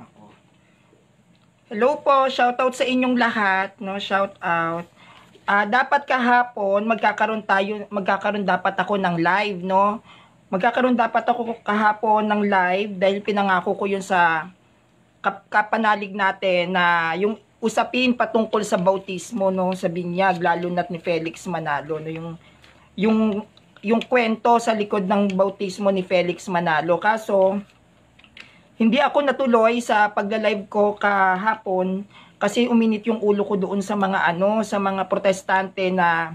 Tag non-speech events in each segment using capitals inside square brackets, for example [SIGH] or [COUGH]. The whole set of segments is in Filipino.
Nako. Hello po, shout out sa inyong lahat, no? Shout out. Uh, ah, dapat kahapon magkakaroon tayo, magkakaroon dapat ako ng live, no? Magkakaroon dapat ako kahapon ng live dahil pinangako ko 'yun sa kapanalig natin na yung usapin patungkol sa bautismo no sa binyag lalo na ni Felix Manalo no yung yung yung kwento sa likod ng bautismo ni Felix Manalo kaso hindi ako natuloy sa pagla-live ko kahapon kasi uminit yung ulo ko doon sa mga ano, sa mga protestante na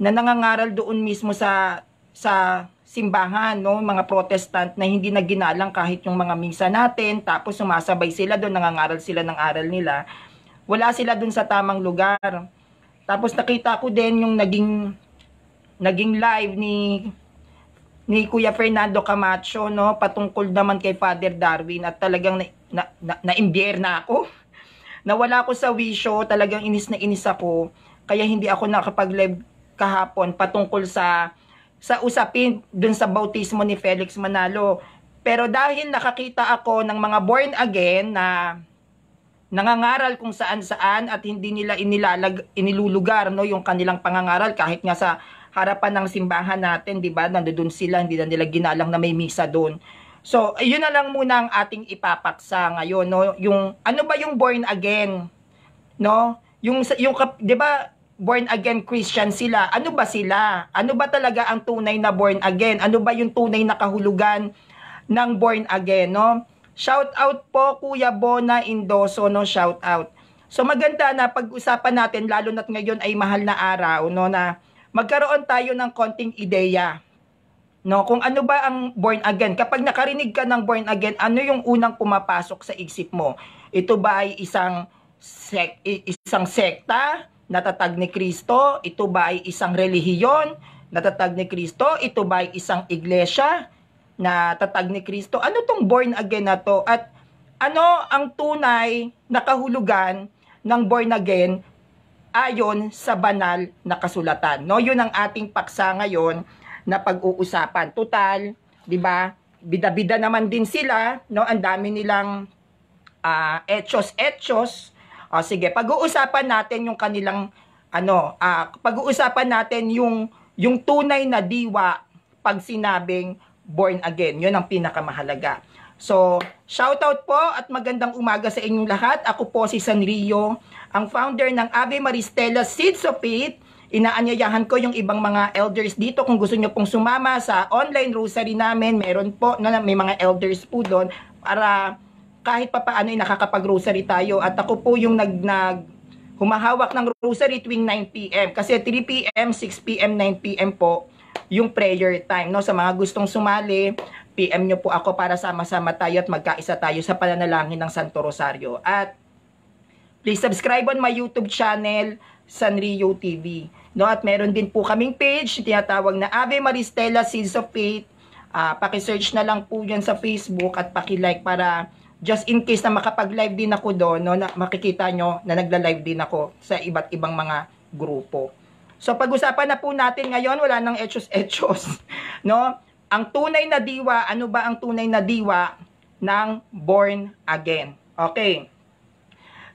na nangangaral doon mismo sa sa simbahan, no, mga protestant na hindi na ginalang kahit yung mga misa natin, tapos sumasabay sila doon, nangangaral sila ng aral nila. Wala sila doon sa tamang lugar. Tapos nakita ko din yung naging naging live ni ni Kuya Fernando Camacho no patungkol naman kay Father Darwin at talagang na, na, na, na, na ako [LAUGHS] nawala ako sa wisho, talagang inis na inis ako kaya hindi ako nakapag-live kahapon patungkol sa sa usapin dun sa bautismo ni Felix Manalo pero dahil nakakita ako ng mga born again na nangangaral kung saan-saan at hindi nila inilalag inilulugar no yung kanilang pangangaral kahit nga sa harapan ng simbahan natin, 'di ba? Nandoon sila, hindi na nila ginalang na may misa doon. So, ayun na lang muna ang ating ipapaksa ngayon, no? Yung ano ba yung born again? No? Yung yung 'di ba born again Christian sila? Ano ba sila? Ano ba talaga ang tunay na born again? Ano ba yung tunay na kahulugan ng born again, no? Shout out po Kuya Bona Indoso, no? Shout out. So maganda na pag-usapan natin lalo na't ngayon ay mahal na araw, no? Na magkaroon tayo ng konting ideya no? Kung ano ba ang born again? Kapag nakarinig ka ng born again, ano yung unang pumapasok sa isip mo? Ito ba ay isang sek isang sekta natatag ni Kristo? Ito ba ay isang relihiyon natatag ni Kristo? Ito ba ay isang iglesia na tatag ni Kristo? Ano tong born again na to? At ano ang tunay na kahulugan ng born again ayon sa banal na kasulatan. No, 'yun ang ating paksa ngayon na pag-uusapan. Total, 'di ba? Bidabida naman din sila, no? Ang dami nilang uh, etos etos. O, sige, pag-uusapan natin yung kanilang ano, uh, pag-uusapan natin yung yung tunay na diwa pag sinabing born again. 'Yun ang pinakamahalaga. So, shout out po at magandang umaga sa inyong lahat. Ako po si Sanrio ang founder ng Ave Maristella Seeds of Faith. Inaanyayahan ko yung ibang mga elders dito kung gusto nyo pong sumama sa online rosary namin. Meron po, na may mga elders po doon para kahit pa paano ay nakakapag-rosary tayo. At ako po yung nag, nag humahawak ng rosary tuwing 9pm. Kasi 3pm, 6pm, 9pm po yung prayer time. No? Sa mga gustong sumali, PM nyo po ako para sama-sama tayo at magkaisa tayo sa pananalangin ng Santo Rosario. At Please subscribe on my YouTube channel, Sanrio TV. No, at meron din po kaming page, tinatawag na Ave Maristela Seeds of Faith. Uh, paki-search na lang po yan sa Facebook at paki-like para just in case na makapag-live din ako doon, no, na makikita nyo na nagla-live din ako sa iba't ibang mga grupo. So pag-usapan na po natin ngayon, wala nang etchos-etchos, [LAUGHS] no? Ang tunay na diwa, ano ba ang tunay na diwa ng born again? Okay.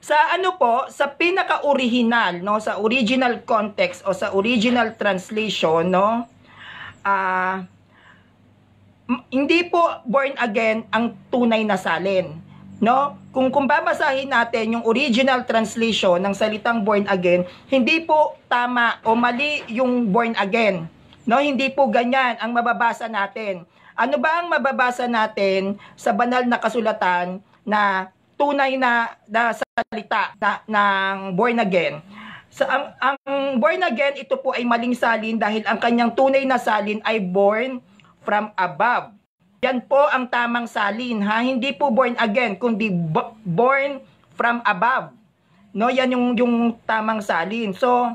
Sa ano po, sa pinaka-original, no, sa original context o sa original translation, no, ah, uh, hindi po born again ang tunay na salin. No? Kung kung babasahin natin yung original translation ng salitang born again, hindi po tama o mali yung born again. No, hindi po ganyan ang mababasa natin. Ano ba ang mababasa natin sa banal na kasulatan na tunay na, na salita na, ng born again. Sa, ang, ang born again, ito po ay maling salin dahil ang kanyang tunay na salin ay born from above. Yan po ang tamang salin ha, hindi po born again kundi born from above. No, yan yung yung tamang salin. So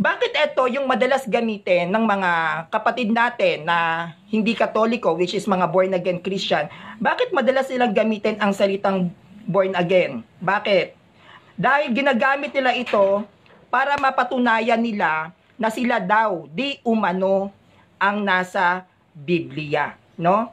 bakit ito yung madalas gamitin ng mga kapatid natin na hindi katoliko, which is mga born again Christian? Bakit madalas silang gamitin ang salitang born again? Bakit? Dahil ginagamit nila ito para mapatunayan nila na sila daw di umano ang nasa Biblia, no?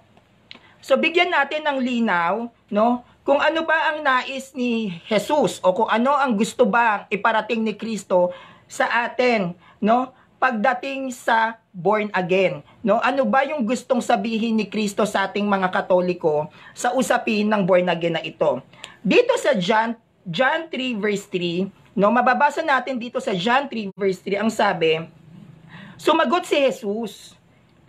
So bigyan natin ng linaw, no? Kung ano ba ang nais ni Jesus o kung ano ang gusto ba iparating ni Kristo sa atin, no? Pagdating sa born again, no? Ano ba yung gustong sabihin ni Kristo sa ating mga Katoliko sa usapin ng born again na ito? Dito sa John John 3 verse 3, no? Mababasa natin dito sa John 3 verse 3 ang sabi, Sumagot si Jesus,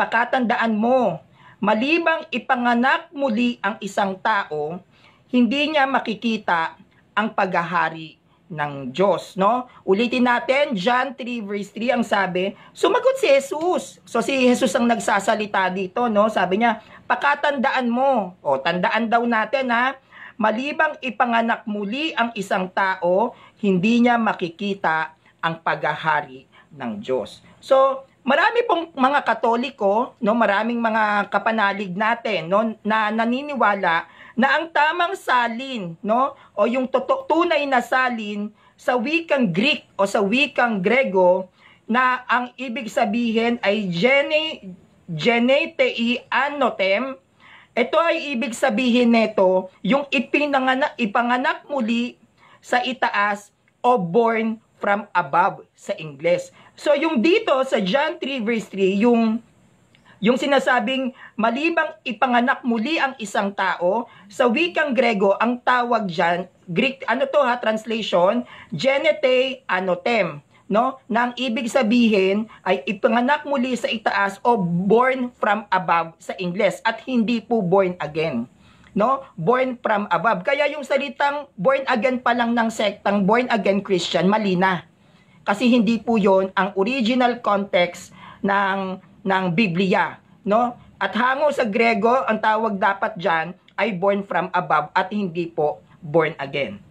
pakatandaan mo, malibang ipanganak muli ang isang tao, hindi niya makikita ang paghahari ng Diyos, no? Ulitin natin, John 3 verse 3 ang sabi, sumagot si Jesus. So si Jesus ang nagsasalita dito, no? Sabi niya, pakatandaan mo. O, tandaan daw natin, ha? Malibang ipanganak muli ang isang tao, hindi niya makikita ang paghahari ng Diyos. So, marami pong mga katoliko, no? Maraming mga kapanalig natin, no? Na naniniwala na ang tamang salin, no? O yung toto- tunay na salin sa wikang Greek o sa wikang Grego na ang ibig sabihin ay gene genetei anotem. Ito ay ibig sabihin nito yung ipinanganak ipanganak muli sa itaas o born from above sa Ingles. So yung dito sa John 3 verse 3 yung yung sinasabing malibang ipanganak muli ang isang tao, sa wikang Grego, ang tawag diyan Greek, ano to ha, translation, genete anotem, no? Na ang ibig sabihin ay ipanganak muli sa itaas o born from above sa Ingles at hindi po born again no? Born from above. Kaya yung salitang born again pa lang ng sektang born again Christian, mali na. Kasi hindi po 'yon ang original context ng ng Biblia, no? At hango sa Grego, ang tawag dapat dyan ay born from above at hindi po born again.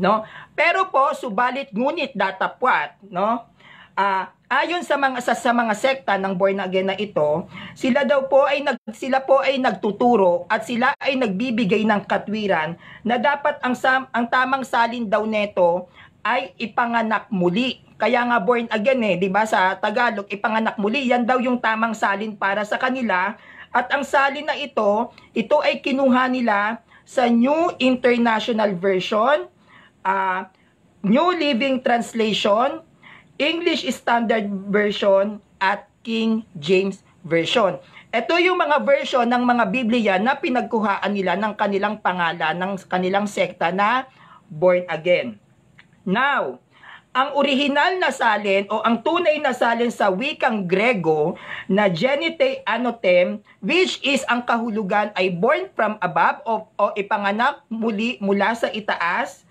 No? Pero po, subalit ngunit datapwat, no? Uh, ayon sa mga sa, sa mga sekta ng born again na ito, sila daw po ay nag, sila po ay nagtuturo at sila ay nagbibigay ng katwiran na dapat ang sam, ang tamang salin daw nito ay ipanganak muli kaya nga born again eh, 'di ba? Sa Tagalog, ipanganak muli. Yan daw yung tamang salin para sa kanila. At ang salin na ito, ito ay kinuha nila sa New International Version, uh, New Living Translation, English Standard Version at King James Version. Ito yung mga version ng mga Biblia na pinagkuhaan nila ng kanilang pangalan, ng kanilang sekta na born again. Now, ang orihinal na salin o ang tunay na salin sa wikang Grego na genite anotem which is ang kahulugan ay born from above o, o ipanganak muli mula sa itaas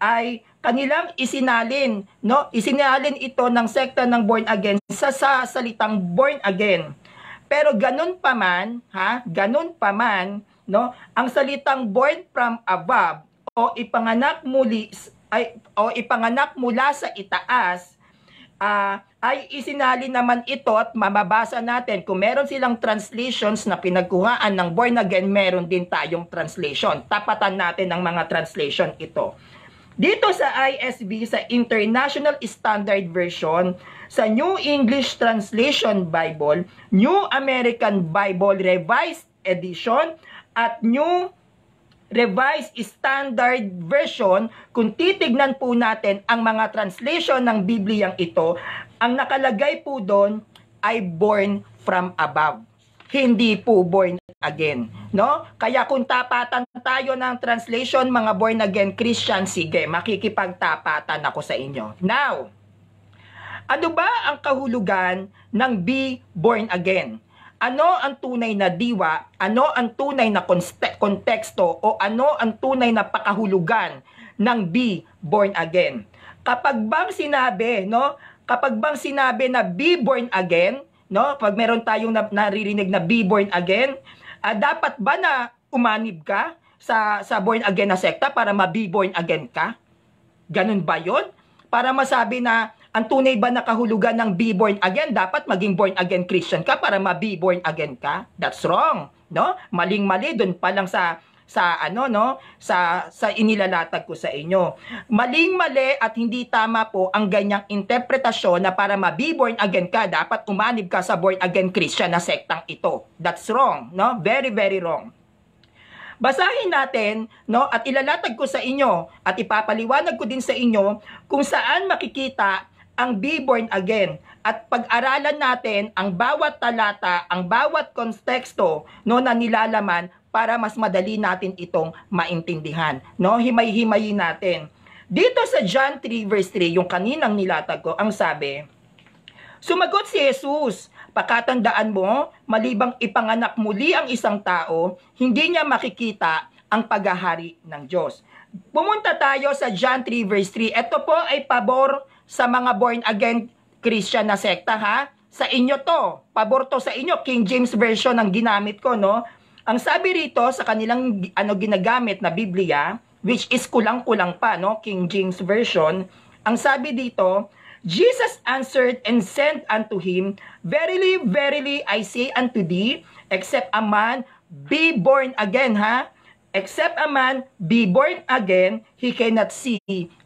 ay kanilang isinalin no isinalin ito ng sekta ng born again sa, sa salitang born again pero ganun pa man ha ganun pa man no ang salitang born from above o ipanganak muli ay, o ipanganak mula sa itaas, uh, ay isinali naman ito at mababasa natin kung meron silang translations na pinagkuhaan ng born again, meron din tayong translation. Tapatan natin ng mga translation ito. Dito sa ISV, sa International Standard Version, sa New English Translation Bible, New American Bible Revised Edition, at New Revised Standard Version, kung titignan po natin ang mga translation ng Bibliyang ito, ang nakalagay po doon ay born from above. Hindi po born again, no? Kaya kung tapatan tayo ng translation mga born again Christian, sige, makikipagtapatan ako sa inyo. Now, ano ba ang kahulugan ng be born again? ano ang tunay na diwa, ano ang tunay na konteksto o ano ang tunay na pakahulugan ng be born again. Kapag bang sinabi, no? Kapag bang sinabi na be born again, no? Pag meron tayong naririnig na be born again, uh, dapat ba na umanib ka sa sa born again na sekta para ma-be born again ka? Ganun ba 'yon? Para masabi na ang tunay ba na kahulugan ng be born again? Dapat maging born again Christian ka para ma-be born again ka? That's wrong, no? Maling-mali doon pa lang sa sa ano no sa sa inilalatag ko sa inyo. Maling mali at hindi tama po ang ganyang interpretasyon na para ma-be born again ka dapat umanib ka sa born again Christian na sektang ito. That's wrong, no? Very very wrong. Basahin natin, no, at ilalatag ko sa inyo at ipapaliwanag ko din sa inyo kung saan makikita ang Be Born Again at pag-aralan natin ang bawat talata, ang bawat konteksto no, na nilalaman para mas madali natin itong maintindihan. No? Himay-himayin natin. Dito sa John 3 verse 3, yung kaninang nilatag ko, ang sabi, Sumagot si Jesus, pakatandaan mo, malibang ipanganak muli ang isang tao, hindi niya makikita ang paghahari ng Diyos. Pumunta tayo sa John 3 verse 3. Ito po ay pabor sa mga born again Christian na sekta ha. Sa inyo to, pabor to sa inyo, King James Version ang ginamit ko no. Ang sabi rito sa kanilang ano ginagamit na Biblia, which is kulang-kulang pa no, King James Version, ang sabi dito, Jesus answered and sent unto him, Verily, verily, I say unto thee, except a man be born again, ha? Except a man be born again, he cannot see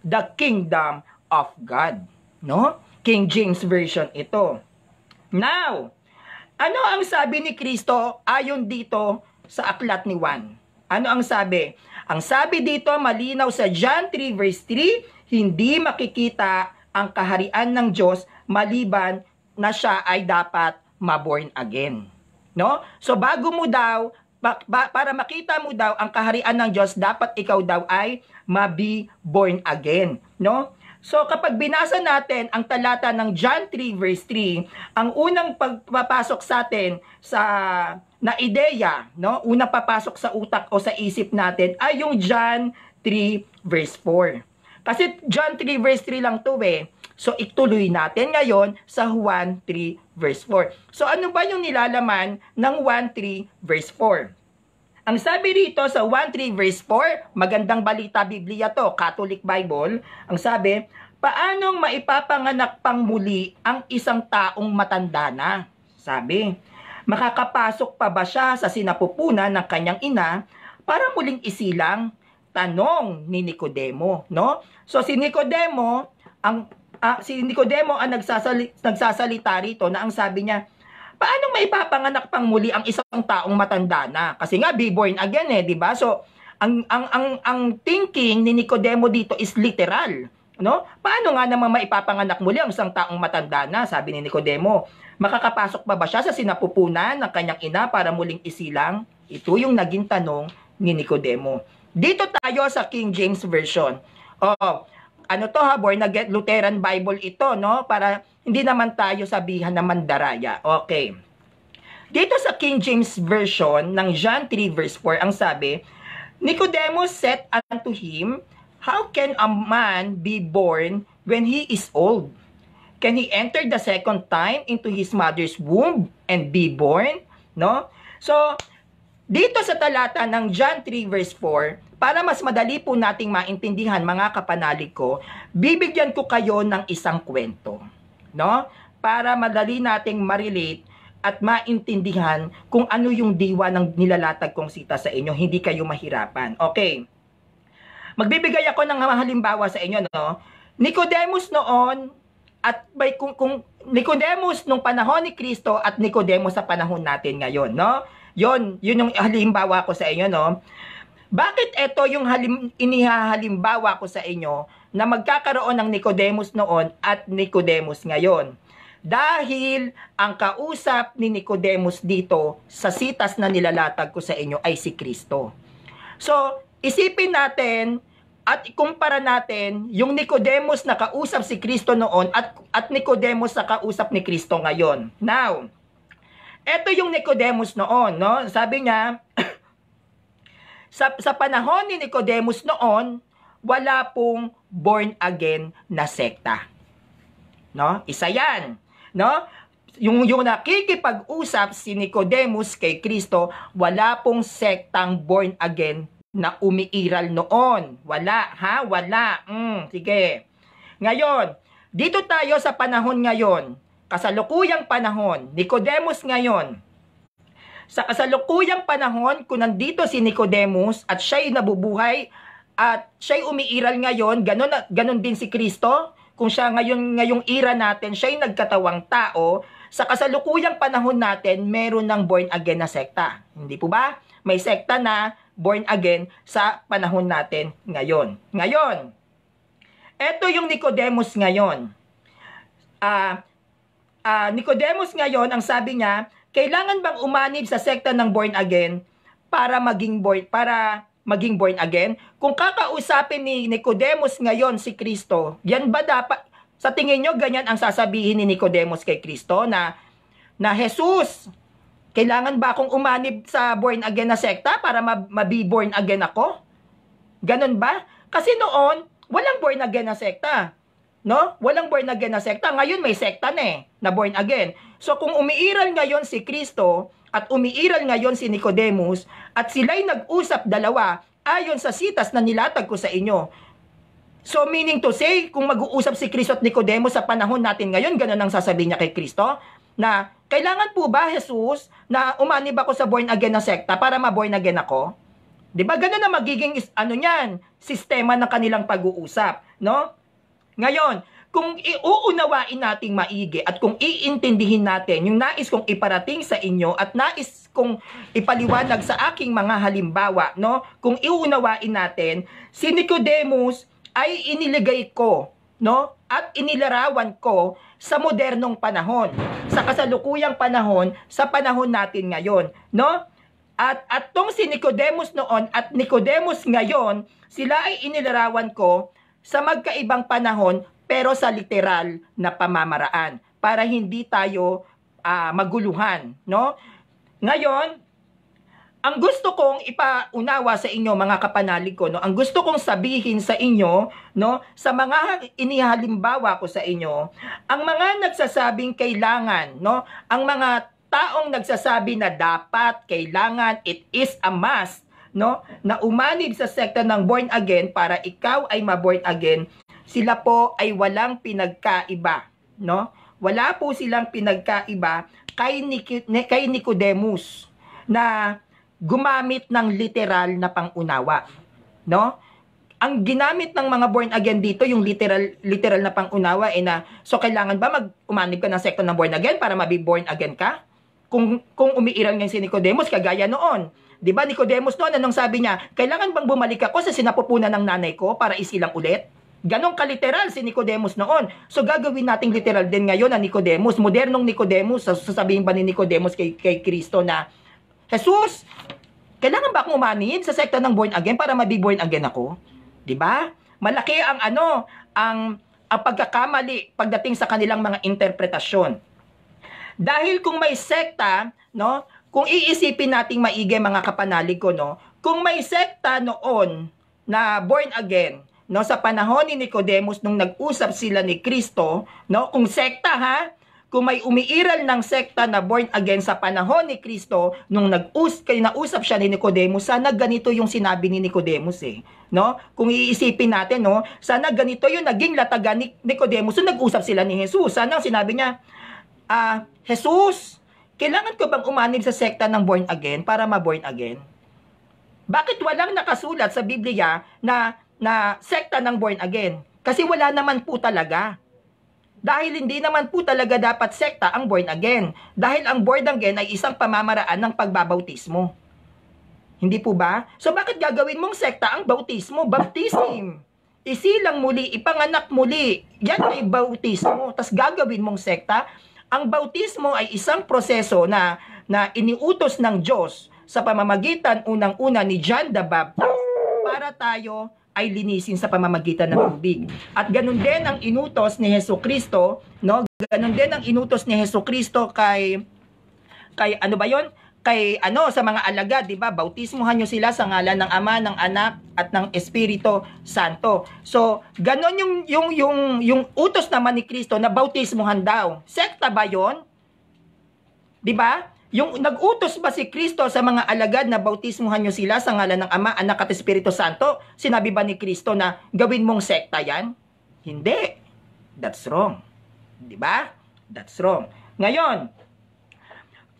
the kingdom of God. No? King James Version ito. Now, ano ang sabi ni Kristo ayon dito sa aklat ni Juan? Ano ang sabi? Ang sabi dito malinaw sa John 3 verse 3, hindi makikita ang kaharian ng Diyos maliban na siya ay dapat maborn again. No? So bago mo daw para makita mo daw ang kaharian ng Diyos, dapat ikaw daw ay mabi born again, no? So kapag binasa natin ang talata ng John 3 verse 3, ang unang pagpapasok sa atin sa na ideya, no? Unang papasok sa utak o sa isip natin ay yung John 3 verse 4. Kasi John 3 verse 3 lang 'to eh. So ituloy natin ngayon sa Juan 3 verse 4. So ano ba yung nilalaman ng 1 3 verse 4? Ang sabi dito sa 1.3 verse 4, magandang balita Biblia to, Catholic Bible. Ang sabi, paanong maipapanganak pang muli ang isang taong matanda na? Sabi, makakapasok pa ba siya sa sinapupunan ng kanyang ina para muling isilang? Tanong ni Nicodemo, no? So si Nicodemo, ang uh, si Nicodemo ang nagsasali, nagsasalita rito na ang sabi niya, paano maipapanganak pang muli ang isang taong matanda na? Kasi nga, be born again eh, di ba? So, ang, ang, ang, ang thinking ni Nicodemo dito is literal. No? Paano nga naman maipapanganak muli ang isang taong matanda na, sabi ni Nicodemo? Makakapasok pa ba siya sa sinapupunan ng kanyang ina para muling isilang? Ito yung naging tanong ni Nicodemo. Dito tayo sa King James Version. Oh, ano to ha, born again Lutheran Bible ito, no? Para hindi naman tayo sabihan na mandaraya. Okay. Dito sa King James Version ng John 3 verse 4, ang sabi, Nicodemus said unto him, How can a man be born when he is old? Can he enter the second time into his mother's womb and be born? No? So, dito sa talata ng John 3 verse 4, para mas madali po nating maintindihan mga kapanalig ko, bibigyan ko kayo ng isang kwento no? Para madali nating ma-relate at maintindihan kung ano yung diwa ng nilalatag kong sita sa inyo, hindi kayo mahirapan. Okay. Magbibigay ako ng halimbawa sa inyo, no? Nicodemus noon at by kung, kung Nicodemus nung panahon ni Kristo at Nicodemus sa panahon natin ngayon, no? Yon, yun yung halimbawa ko sa inyo, no? Bakit ito yung halim, inihahalimbawa ko sa inyo na magkakaroon ng Nicodemus noon at Nicodemus ngayon. Dahil ang kausap ni Nicodemus dito sa sitas na nilalatag ko sa inyo ay si Kristo. So, isipin natin at ikumpara natin yung Nicodemus na kausap si Kristo noon at, at Nicodemus na kausap ni Kristo ngayon. Now, eto yung Nicodemus noon, no? Sabi niya, [CLEARS THROAT] sa, sa panahon ni Nicodemus noon, wala pong born again na sekta. No? Isa 'yan, no? Yung yung nakikipag-usap si Nicodemus kay Kristo, wala pong sektang born again na umiiral noon. Wala, ha? Wala. Mm, sige. Ngayon, dito tayo sa panahon ngayon, kasalukuyang panahon, Nicodemus ngayon, sa kasalukuyang panahon kung nandito si Nicodemus at siya'y nabubuhay at siya'y umiiral ngayon, ganun, ganun din si Kristo. Kung siya ngayon, ngayong ira natin, siya'y nagkatawang tao, sa kasalukuyang panahon natin, meron ng born again na sekta. Hindi po ba? May sekta na born again sa panahon natin ngayon. Ngayon, eto yung Nicodemus ngayon. Ah, uh, uh, Nicodemus ngayon, ang sabi niya, kailangan bang umanib sa sekta ng born again para maging born, para maging born again? Kung kakausapin ni Nicodemus ngayon si Kristo, yan ba dapat, sa tingin nyo, ganyan ang sasabihin ni Nicodemus kay Kristo na, na Jesus, kailangan ba akong umanib sa born again na sekta para mabi born again ako? Ganon ba? Kasi noon, walang born again na sekta. No? Walang born again na sekta. Ngayon may sekta na eh, na born again. So kung umiiral ngayon si Kristo at umiiral ngayon si Nicodemus, at sila'y nag-usap dalawa ayon sa sitas na nilatag ko sa inyo. So meaning to say, kung mag-uusap si Kristo at Nicodemus sa panahon natin ngayon, ganun ang sasabihin niya kay Kristo, na kailangan po ba, Jesus, na umanib ako sa born again na sekta para ma-born again ako? 'Di ba? Ganun na magiging ano niyan, sistema ng kanilang pag-uusap, no? Ngayon, kung iuunawain nating maigi at kung iintindihin natin yung nais kong iparating sa inyo at nais kong ipaliwanag sa aking mga halimbawa, no? Kung iuunawain natin, si Nicodemus ay iniligay ko, no? At inilarawan ko sa modernong panahon, sa kasalukuyang panahon, sa panahon natin ngayon, no? At at tong si Nicodemus noon at Nicodemus ngayon, sila ay inilarawan ko sa magkaibang panahon pero sa literal na pamamaraan para hindi tayo uh, maguluhan, no? Ngayon, ang gusto kong ipaunawa sa inyo mga kapanalig ko, no? Ang gusto kong sabihin sa inyo, no, sa mga inihalimbawa ko sa inyo, ang mga nagsasabing kailangan, no, ang mga taong nagsasabi na dapat, kailangan, it is a must, no, na umanib sa sekta ng born again para ikaw ay ma-born again sila po ay walang pinagkaiba, no? Wala po silang pinagkaiba kay, kay Nicodemus na gumamit ng literal na pangunawa, no? Ang ginamit ng mga born again dito, yung literal literal na pangunawa eh na so kailangan ba mag umanib ka ng sekto ng born again para mabi born again ka? Kung kung umiiral ngayon si Nicodemus kagaya noon, 'di ba Nicodemus noon anong sabi niya? Kailangan bang bumalik ako sa sinapupunan ng nanay ko para isilang ulit? Ganong kaliteral si Nicodemus noon. So gagawin nating literal din ngayon na Nicodemus, modernong Nicodemus, sasabihin ba ni Nicodemus kay, kay Kristo na, Jesus, kailangan ba akong umanin sa sekta ng born again para mabiborn again ako? 'Di ba? Malaki ang ano, ang, ang pagkakamali pagdating sa kanilang mga interpretasyon. Dahil kung may sekta, no, kung iisipin nating maigi mga kapanalig ko, no, kung may sekta noon na born again, no sa panahon ni Nicodemus nung nag-usap sila ni Kristo, no, kung sekta ha, kung may umiiral ng sekta na born again sa panahon ni Kristo nung nag usap kay nausap siya ni Nicodemus sana ganito yung sinabi ni Nicodemus eh no kung iisipin natin no sana ganito yung naging lataga ni Nicodemus nung nag-usap sila ni Jesus sana sinabi niya ah Jesus kailangan ko bang umanib sa sekta ng born again para ma-born again bakit walang nakasulat sa Biblia na na sekta ng born again. Kasi wala naman po talaga. Dahil hindi naman po talaga dapat sekta ang born again. Dahil ang born again ay isang pamamaraan ng pagbabautismo. Hindi po ba? So bakit gagawin mong sekta ang bautismo? Baptism! Isilang muli, ipanganak muli. Yan ay bautismo. Tapos gagawin mong sekta. Ang bautismo ay isang proseso na, na iniutos ng Diyos sa pamamagitan unang-una ni John the Baptist para tayo ay linisin sa pamamagitan ng tubig. At ganun din ang inutos ni Heso Kristo, no? Ganun din ang inutos ni Heso Kristo kay kay ano ba 'yon? kay ano sa mga alaga, 'di ba? Bautismuhan niyo sila sa ngalan ng Ama, ng Anak at ng Espiritu Santo. So, ganun yung yung yung yung utos naman ni Kristo na bautismuhan daw. Sekta ba 'yon? 'Di ba? yung nagutos ba si Kristo sa mga alagad na bautismuhan nyo sila sa ngalan ng Ama, Anak at Espiritu Santo? Sinabi ba ni Kristo na gawin mong sekta yan? Hindi. That's wrong. 'Di ba? That's wrong. Ngayon,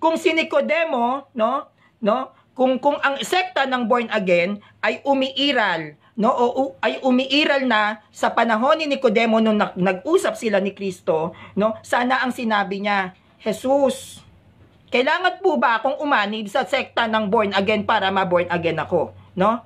kung si Nicodemo, no, no, kung kung ang sekta ng born again ay umiiral, no, o, o ay umiiral na sa panahon ni Nicodemo nung nag-usap sila ni Kristo, no, sana ang sinabi niya, Jesus, kailangan po ba akong umanib sa sekta ng born again para ma-born again ako? No?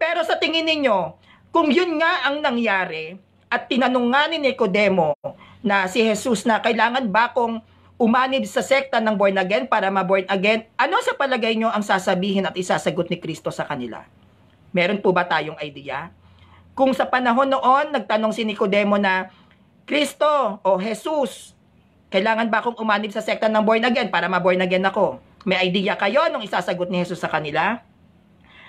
Pero sa tingin ninyo, kung yun nga ang nangyari, at tinanong nga ni Nicodemo na si Jesus na kailangan ba akong umanib sa sekta ng born again para ma-born again, ano sa palagay nyo ang sasabihin at isasagot ni Kristo sa kanila? Meron po ba tayong idea? Kung sa panahon noon, nagtanong si Nicodemo na, Kristo o oh Jesus, kailangan ba akong umanib sa sekta ng born again para ma-born again ako? May idea kayo nung isasagot ni Jesus sa kanila?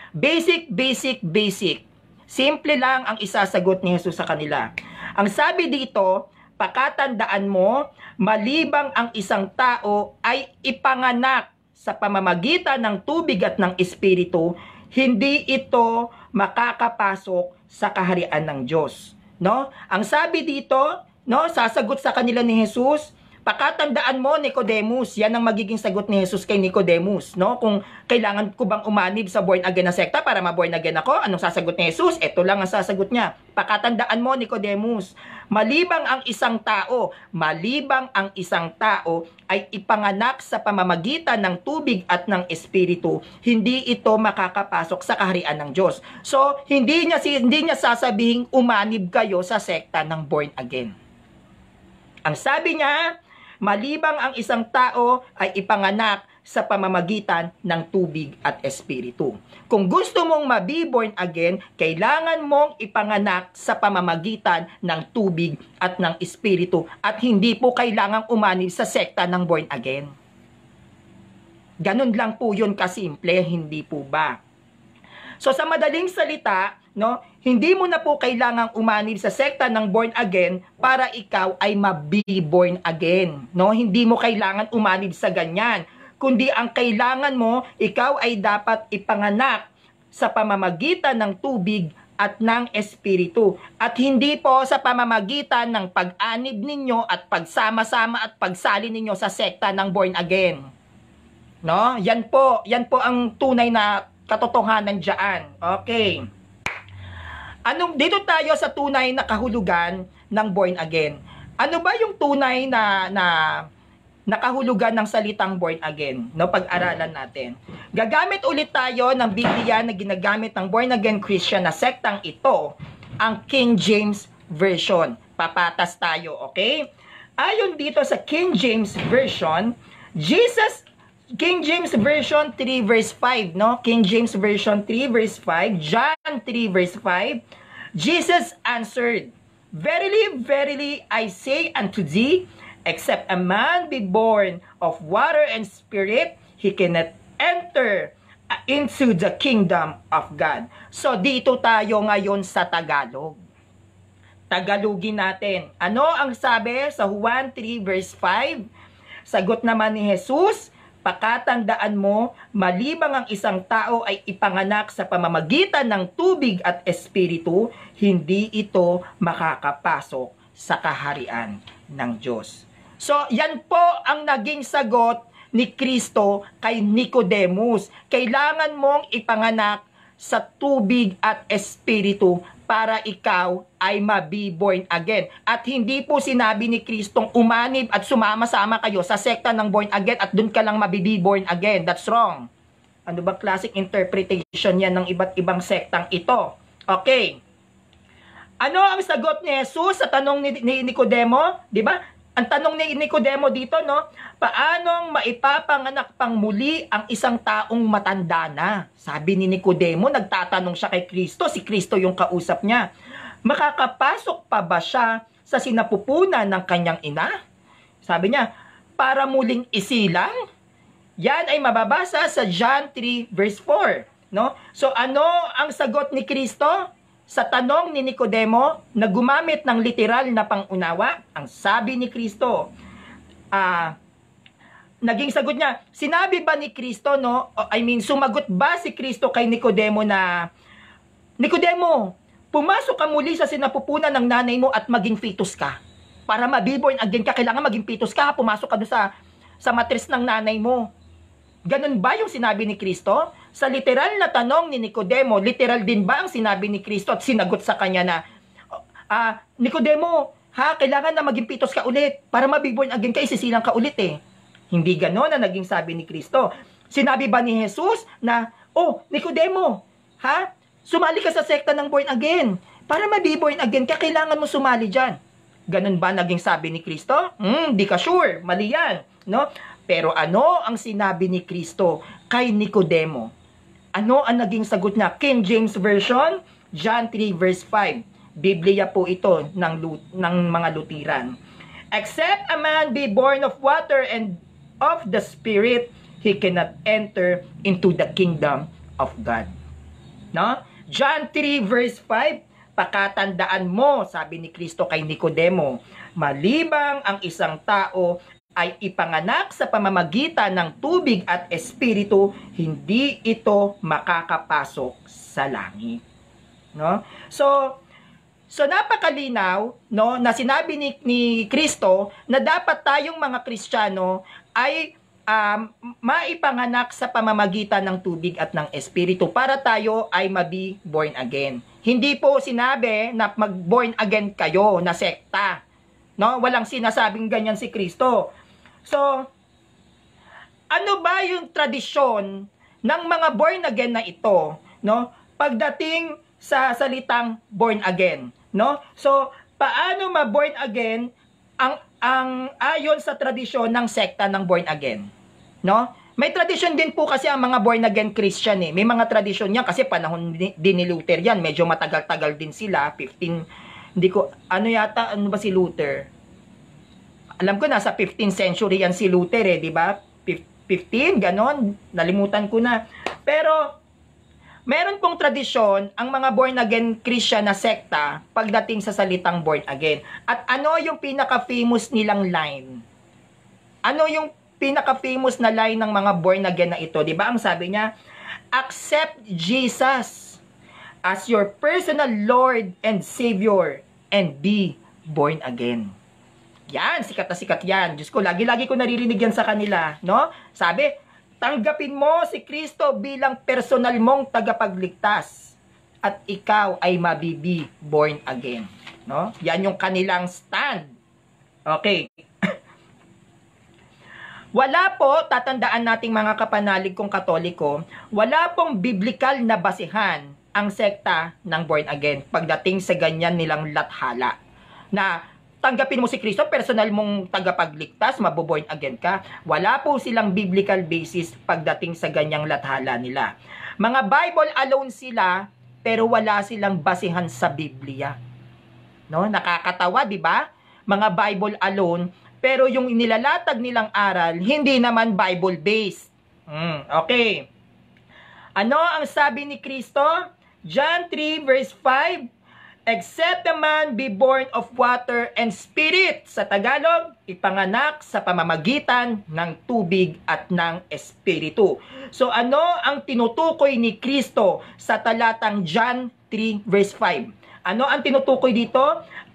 Basic, basic, basic. Simple lang ang isasagot ni Jesus sa kanila. Ang sabi dito, pakatandaan mo, malibang ang isang tao ay ipanganak sa pamamagitan ng tubig at ng espiritu, hindi ito makakapasok sa kaharian ng Diyos. No? Ang sabi dito, no, sasagot sa kanila ni Jesus, Pakatandaan mo, Nicodemus, yan ang magiging sagot ni Jesus kay Nicodemus, no? Kung kailangan ko bang umanib sa born again na sekta para ma-born again ako, anong sasagot ni Jesus? Ito lang ang sasagot niya. Pakatandaan mo, Nicodemus, malibang ang isang tao, malibang ang isang tao ay ipanganak sa pamamagitan ng tubig at ng espiritu, hindi ito makakapasok sa kaharian ng Diyos. So, hindi niya hindi niya sasabihin umanib kayo sa sekta ng born again. Ang sabi niya, malibang ang isang tao ay ipanganak sa pamamagitan ng tubig at espiritu. Kung gusto mong mabe born again, kailangan mong ipanganak sa pamamagitan ng tubig at ng espiritu at hindi po kailangang umanib sa sekta ng born again. Ganun lang po yun kasimple, hindi po ba? So sa madaling salita, no? Hindi mo na po kailangang umanib sa sekta ng born again para ikaw ay born again, no? Hindi mo kailangan umanib sa ganyan, kundi ang kailangan mo, ikaw ay dapat ipanganak sa pamamagitan ng tubig at ng espiritu at hindi po sa pamamagitan ng pag-anib ninyo at pagsama-sama at pagsali ninyo sa sekta ng born again. No? Yan po, yan po ang tunay na katotohanan diyan. Okay. Anong dito tayo sa tunay na kahulugan ng born again? Ano ba yung tunay na na nakahulugan ng salitang born again no pag-aralan natin. Gagamit ulit tayo ng Biblia na ginagamit ng born again Christian na sektang ito, ang King James Version. Papatas tayo, okay? Ayon dito sa King James Version, Jesus King James Version 3 verse 5, no? King James Version 3 verse 5, John 3 verse 5, Jesus answered, Verily, verily, I say unto thee, except a man be born of water and spirit, he cannot enter uh, into the kingdom of God. So dito tayo ngayon sa Tagalog. Tagalogin natin. Ano ang sabi sa Juan 3 verse 5? Sagot naman ni Jesus, Pakatandaan mo, malibang ang isang tao ay ipanganak sa pamamagitan ng tubig at espiritu, hindi ito makakapasok sa kaharian ng Diyos. So, yan po ang naging sagot ni Kristo kay Nicodemus. Kailangan mong ipanganak sa tubig at espiritu para ikaw ay mabiborn again. At hindi po sinabi ni Kristong umanib at sumama-sama kayo sa sekta ng born again at doon ka lang mabiborn again. That's wrong. Ano ba classic interpretation yan ng iba't ibang sektang ito? Okay. Ano ang sagot ni Jesus sa tanong ni, ni Nicodemo? Di ba? Ang tanong ni Nicodemo dito, no? Paanong maipapanganak pang muli ang isang taong matanda na? Sabi ni Nicodemo, nagtatanong siya kay Kristo, si Kristo yung kausap niya. Makakapasok pa ba siya sa sinapupunan ng kanyang ina? Sabi niya, para muling isilang? Yan ay mababasa sa John 3 verse 4, no? So ano ang sagot ni Kristo? Sa tanong ni Nicodemo na gumamit ng literal na pangunawa, ang sabi ni Kristo, ah, uh, naging sagot niya, sinabi ba ni Kristo, no? I mean, sumagot ba si Kristo kay Nicodemo na, Nicodemo, pumasok ka muli sa sinapupunan ng nanay mo at maging fetus ka. Para mabiborn again ka, kailangan maging fetus ka, pumasok ka doon sa, sa matris ng nanay mo. Ganun ba yung sinabi ni Kristo? sa literal na tanong ni Nicodemo, literal din ba ang sinabi ni Kristo at sinagot sa kanya na, ah, ah, Nicodemo, ha, kailangan na maging pitos ka ulit para mabigborn again ka, isisilang ka ulit eh. Hindi ganon na naging sabi ni Kristo. Sinabi ba ni Jesus na, oh, Nicodemo, ha, sumali ka sa sekta ng born again. Para mabiborn again ka, kailangan mo sumali dyan. Ganun ba naging sabi ni Kristo? Hmm, di ka sure, mali yan. No? Pero ano ang sinabi ni Kristo kay Nicodemo? Ano ang naging sagot niya? King James Version, John 3 verse 5. Biblia po ito ng, ng mga lutiran. Except a man be born of water and of the Spirit, he cannot enter into the kingdom of God. No? John 3 verse 5, pakatandaan mo, sabi ni Kristo kay Nicodemo, malibang ang isang tao ay ipanganak sa pamamagitan ng tubig at espiritu, hindi ito makakapasok sa langit. No? So, So napakalinaw no na sinabi ni ni Kristo na dapat tayong mga Kristiyano ay um, maipanganak sa pamamagitan ng tubig at ng espiritu para tayo ay mabi born again. Hindi po sinabi na mag born again kayo na sekta. No, walang sinasabing ganyan si Kristo. So, ano ba yung tradisyon ng mga born again na ito, no? Pagdating sa salitang born again, no? So, paano ma-born again ang ang ayon sa tradisyon ng sekta ng born again, no? May tradisyon din po kasi ang mga born again Christian eh. May mga tradisyon yan kasi panahon din ni Luther yan. Medyo matagal-tagal din sila. 15, hindi ko, ano yata, ano ba si Luther? alam ko nasa 15th century yan si Luther eh, di ba? 15, ganon. Nalimutan ko na. Pero, meron pong tradisyon ang mga born again Christian na sekta pagdating sa salitang born again. At ano yung pinaka-famous nilang line? Ano yung pinaka-famous na line ng mga born again na ito? 'Di ba? Ang sabi niya, "Accept Jesus as your personal Lord and Savior and be born again." Yan, sikat na sikat yan. Diyos ko, lagi-lagi ko naririnig yan sa kanila, no? Sabi, tanggapin mo si Kristo bilang personal mong tagapagligtas at ikaw ay mabibi born again, no? Yan yung kanilang stand. Okay. [CLEARS THROAT] Wala po, tatandaan nating mga kapanalig kong katoliko, wala pong biblical na basihan ang sekta ng born again pagdating sa ganyan nilang lathala. Na tanggapin mo si Kristo, personal mong tagapagligtas, mabuborn again ka. Wala po silang biblical basis pagdating sa ganyang lathala nila. Mga Bible alone sila, pero wala silang basihan sa Biblia. No, nakakatawa, 'di ba? Mga Bible alone, pero yung inilalatag nilang aral hindi naman Bible based. Mm, okay. Ano ang sabi ni Kristo? John 3 verse 5 Except the man be born of water and spirit, sa Tagalog, ipanganak sa pamamagitan ng tubig at ng espiritu. So ano ang tinutukoy ni Kristo sa talatang John 3 verse 5? Ano ang tinutukoy dito?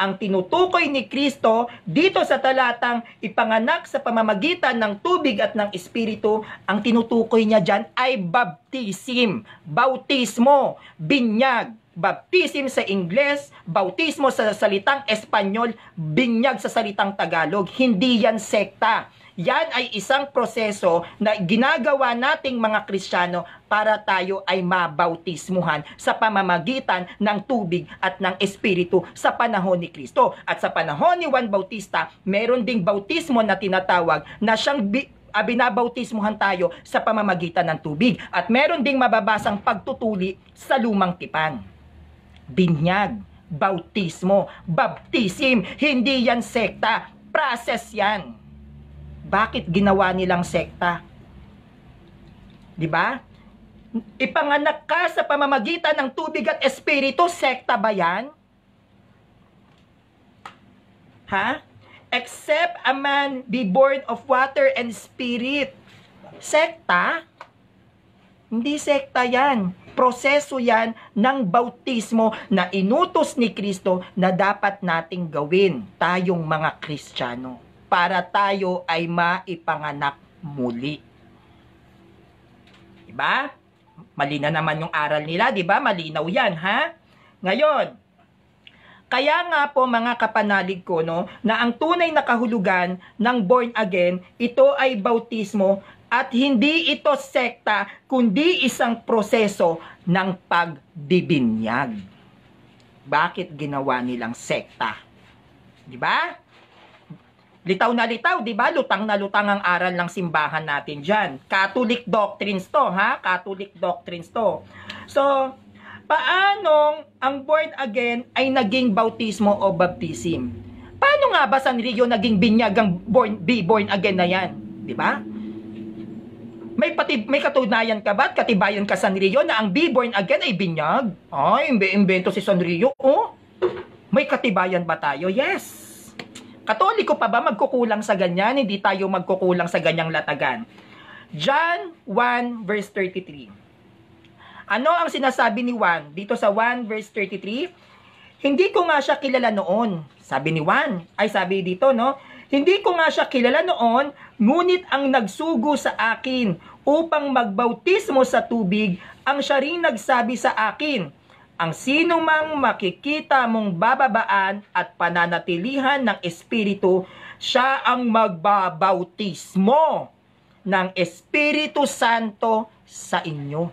Ang tinutukoy ni Kristo dito sa talatang ipanganak sa pamamagitan ng tubig at ng espiritu, ang tinutukoy niya dyan ay baptism, bautismo, binyag, baptism sa Ingles, bautismo sa salitang Espanyol, binyag sa salitang Tagalog. Hindi yan sekta. Yan ay isang proseso na ginagawa nating mga Kristiyano para tayo ay mabautismuhan sa pamamagitan ng tubig at ng Espiritu sa panahon ni Kristo. At sa panahon ni Juan Bautista, meron ding bautismo na tinatawag na siyang ah, binabautismuhan tayo sa pamamagitan ng tubig. At meron ding mababasang pagtutuli sa lumang tipan binyag, bautismo, baptism. Hindi yan sekta. Process yan. Bakit ginawa nilang sekta? Di ba? Ipanganak ka sa pamamagitan ng tubig at espiritu, sekta ba yan? Ha? Except a man be born of water and spirit. Sekta? Hindi sekta yan proseso yan ng bautismo na inutos ni Kristo na dapat nating gawin tayong mga Kristiyano para tayo ay maipanganak muli. Diba? Malina naman yung aral nila, diba? Malinaw yan, ha? Ngayon, kaya nga po mga kapanalig ko no, na ang tunay na kahulugan ng born again, ito ay bautismo at hindi ito sekta kundi isang proseso ng pagdibinyag. Bakit ginawa nilang sekta? 'Di ba? Litaw na litaw, 'di ba? Lutang na lutang ang aral ng simbahan natin diyan. Catholic doctrines 'to, ha? Catholic doctrines 'to. So, paanong ang born again ay naging bautismo o baptism? Paano nga ba Sanrio naging binyag ang born, be born again na 'yan? 'Di ba? May, pati, may katunayan ka ba at katibayan ka Sanrio na ang be-born again ay binyag? Ay, imbe-imbento si Sanrio, oh. May katibayan ba tayo? Yes. Katoliko pa ba magkukulang sa ganyan? Hindi tayo magkukulang sa ganyang latagan. John 1 verse 33. Ano ang sinasabi ni Juan dito sa 1 verse 33? Hindi ko nga siya kilala noon. Sabi ni Juan, ay sabi dito no, hindi ko nga siya kilala noon, ngunit ang nagsugo sa akin upang magbautismo sa tubig ang siya rin nagsabi sa akin, ang sino mang makikita mong bababaan at pananatilihan ng Espiritu, siya ang magbabautismo ng Espiritu Santo sa inyo.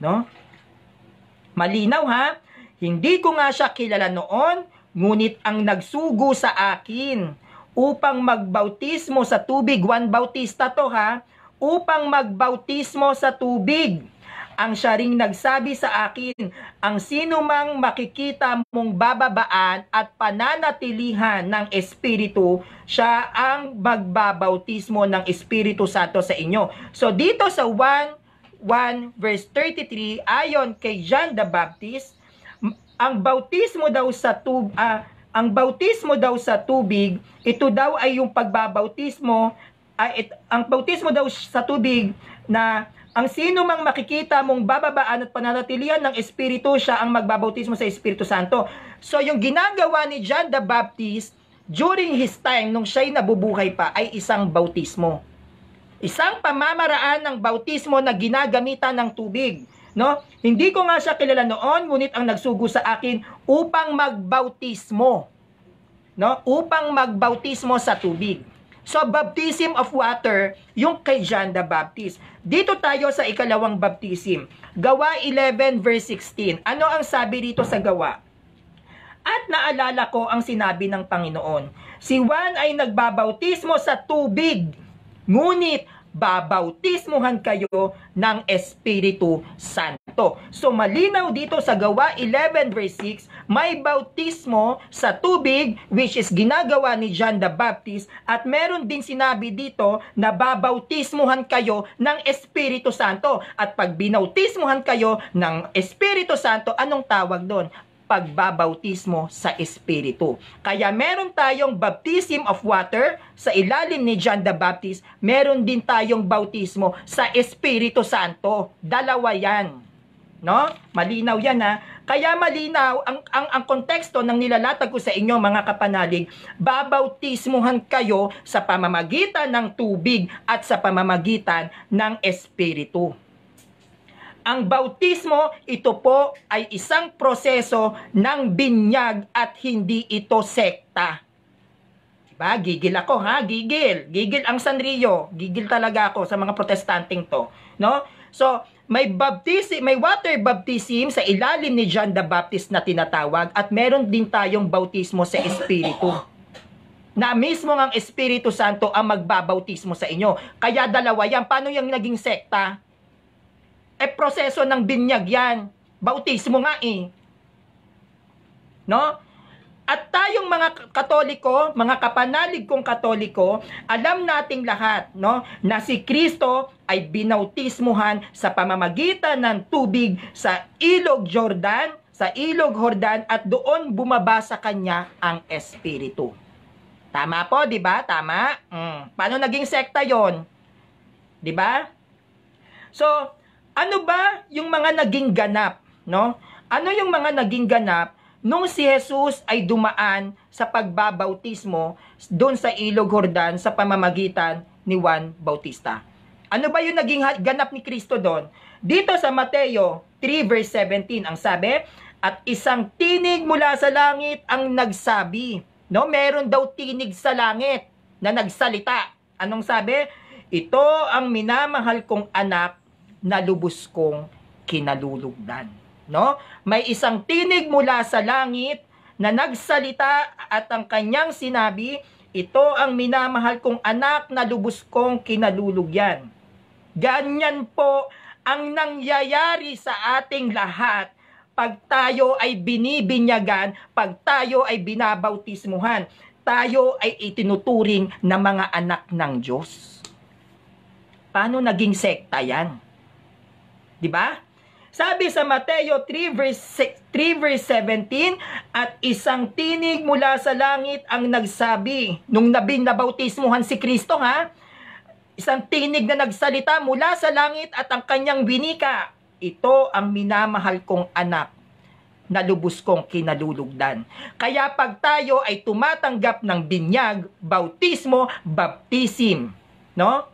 No? Malinaw ha? Hindi ko nga siya kilala noon, ngunit ang nagsugo sa akin upang magbautismo sa tubig. Juan Bautista to ha. Upang magbautismo sa tubig. Ang siya ring nagsabi sa akin, ang sino mang makikita mong bababaan at pananatilihan ng Espiritu, siya ang magbabautismo ng Espiritu Santo sa inyo. So dito sa 1, 1 verse 33, ayon kay John the Baptist, ang bautismo daw sa tubig, uh, ah, ang bautismo daw sa tubig, ito daw ay yung pagbabautismo, ay, it, ang bautismo daw sa tubig na ang sino mang makikita mong bababaan at pananatilian ng Espiritu, siya ang magbabautismo sa Espiritu Santo. So yung ginagawa ni John the Baptist during his time, nung siya'y nabubuhay pa, ay isang bautismo. Isang pamamaraan ng bautismo na ginagamitan ng tubig no? Hindi ko nga siya kilala noon, ngunit ang nagsugo sa akin upang magbautismo, no? Upang magbautismo sa tubig. So, baptism of water, yung kay John the Baptist. Dito tayo sa ikalawang baptism. Gawa 11 verse 16. Ano ang sabi dito sa gawa? At naalala ko ang sinabi ng Panginoon. Si Juan ay nagbabautismo sa tubig. Ngunit babautismuhan kayo ng Espiritu Santo. So malinaw dito sa gawa 11 verse 6, may bautismo sa tubig which is ginagawa ni John the Baptist at meron din sinabi dito na babautismuhan kayo ng Espiritu Santo. At pag binautismuhan kayo ng Espiritu Santo, anong tawag doon? pagbabautismo sa Espiritu. Kaya meron tayong baptism of water sa ilalim ni John the Baptist, meron din tayong bautismo sa Espiritu Santo. Dalawa yan. No? Malinaw yan ha. Kaya malinaw, ang, ang, ang konteksto ng nilalatag ko sa inyo mga kapanalig, babautismuhan kayo sa pamamagitan ng tubig at sa pamamagitan ng Espiritu. Ang bautismo, ito po ay isang proseso ng binyag at hindi ito sekta. Diba? Gigil ako ha, gigil. Gigil ang Sanrio. Gigil talaga ako sa mga protestanting to. No? So, may baptism, may water baptism sa ilalim ni John the Baptist na tinatawag at meron din tayong bautismo sa Espiritu. Na mismo ang Espiritu Santo ang magbabautismo sa inyo. Kaya dalawa yan. Paano yung naging sekta? Eh, proseso ng binyag yan. Bautismo nga eh. No? At tayong mga katoliko, mga kapanalig kong katoliko, alam nating lahat no, na si Kristo ay binautismuhan sa pamamagitan ng tubig sa ilog Jordan, sa ilog Jordan at doon bumaba sa kanya ang Espiritu. Tama po, di ba? Tama? Mm. Paano naging sekta yon? Di ba? So, ano ba yung mga naging ganap, no? Ano yung mga naging ganap nung si Jesus ay dumaan sa pagbabautismo doon sa Ilog Jordan sa pamamagitan ni Juan Bautista? Ano ba yung naging ganap ni Kristo doon? Dito sa Mateo 3 verse 17 ang sabi, at isang tinig mula sa langit ang nagsabi. No, meron daw tinig sa langit na nagsalita. Anong sabi? Ito ang minamahal kong anak na lubos kong kinalulugdan. No? May isang tinig mula sa langit na nagsalita at ang kanyang sinabi, ito ang minamahal kong anak na lubos kong kinalulugyan. Ganyan po ang nangyayari sa ating lahat pag tayo ay binibinyagan, pag tayo ay binabautismuhan, tayo ay itinuturing na mga anak ng Diyos. Paano naging sekta yan? Di ba? Sabi sa Mateo 3 verse, 3 verse 17, At isang tinig mula sa langit ang nagsabi, nung nabing nabautismuhan si Kristo ha, isang tinig na nagsalita mula sa langit at ang kanyang winika, ito ang minamahal kong anak na lubos kong kinalulugdan. Kaya pag tayo ay tumatanggap ng binyag, bautismo, baptism, no?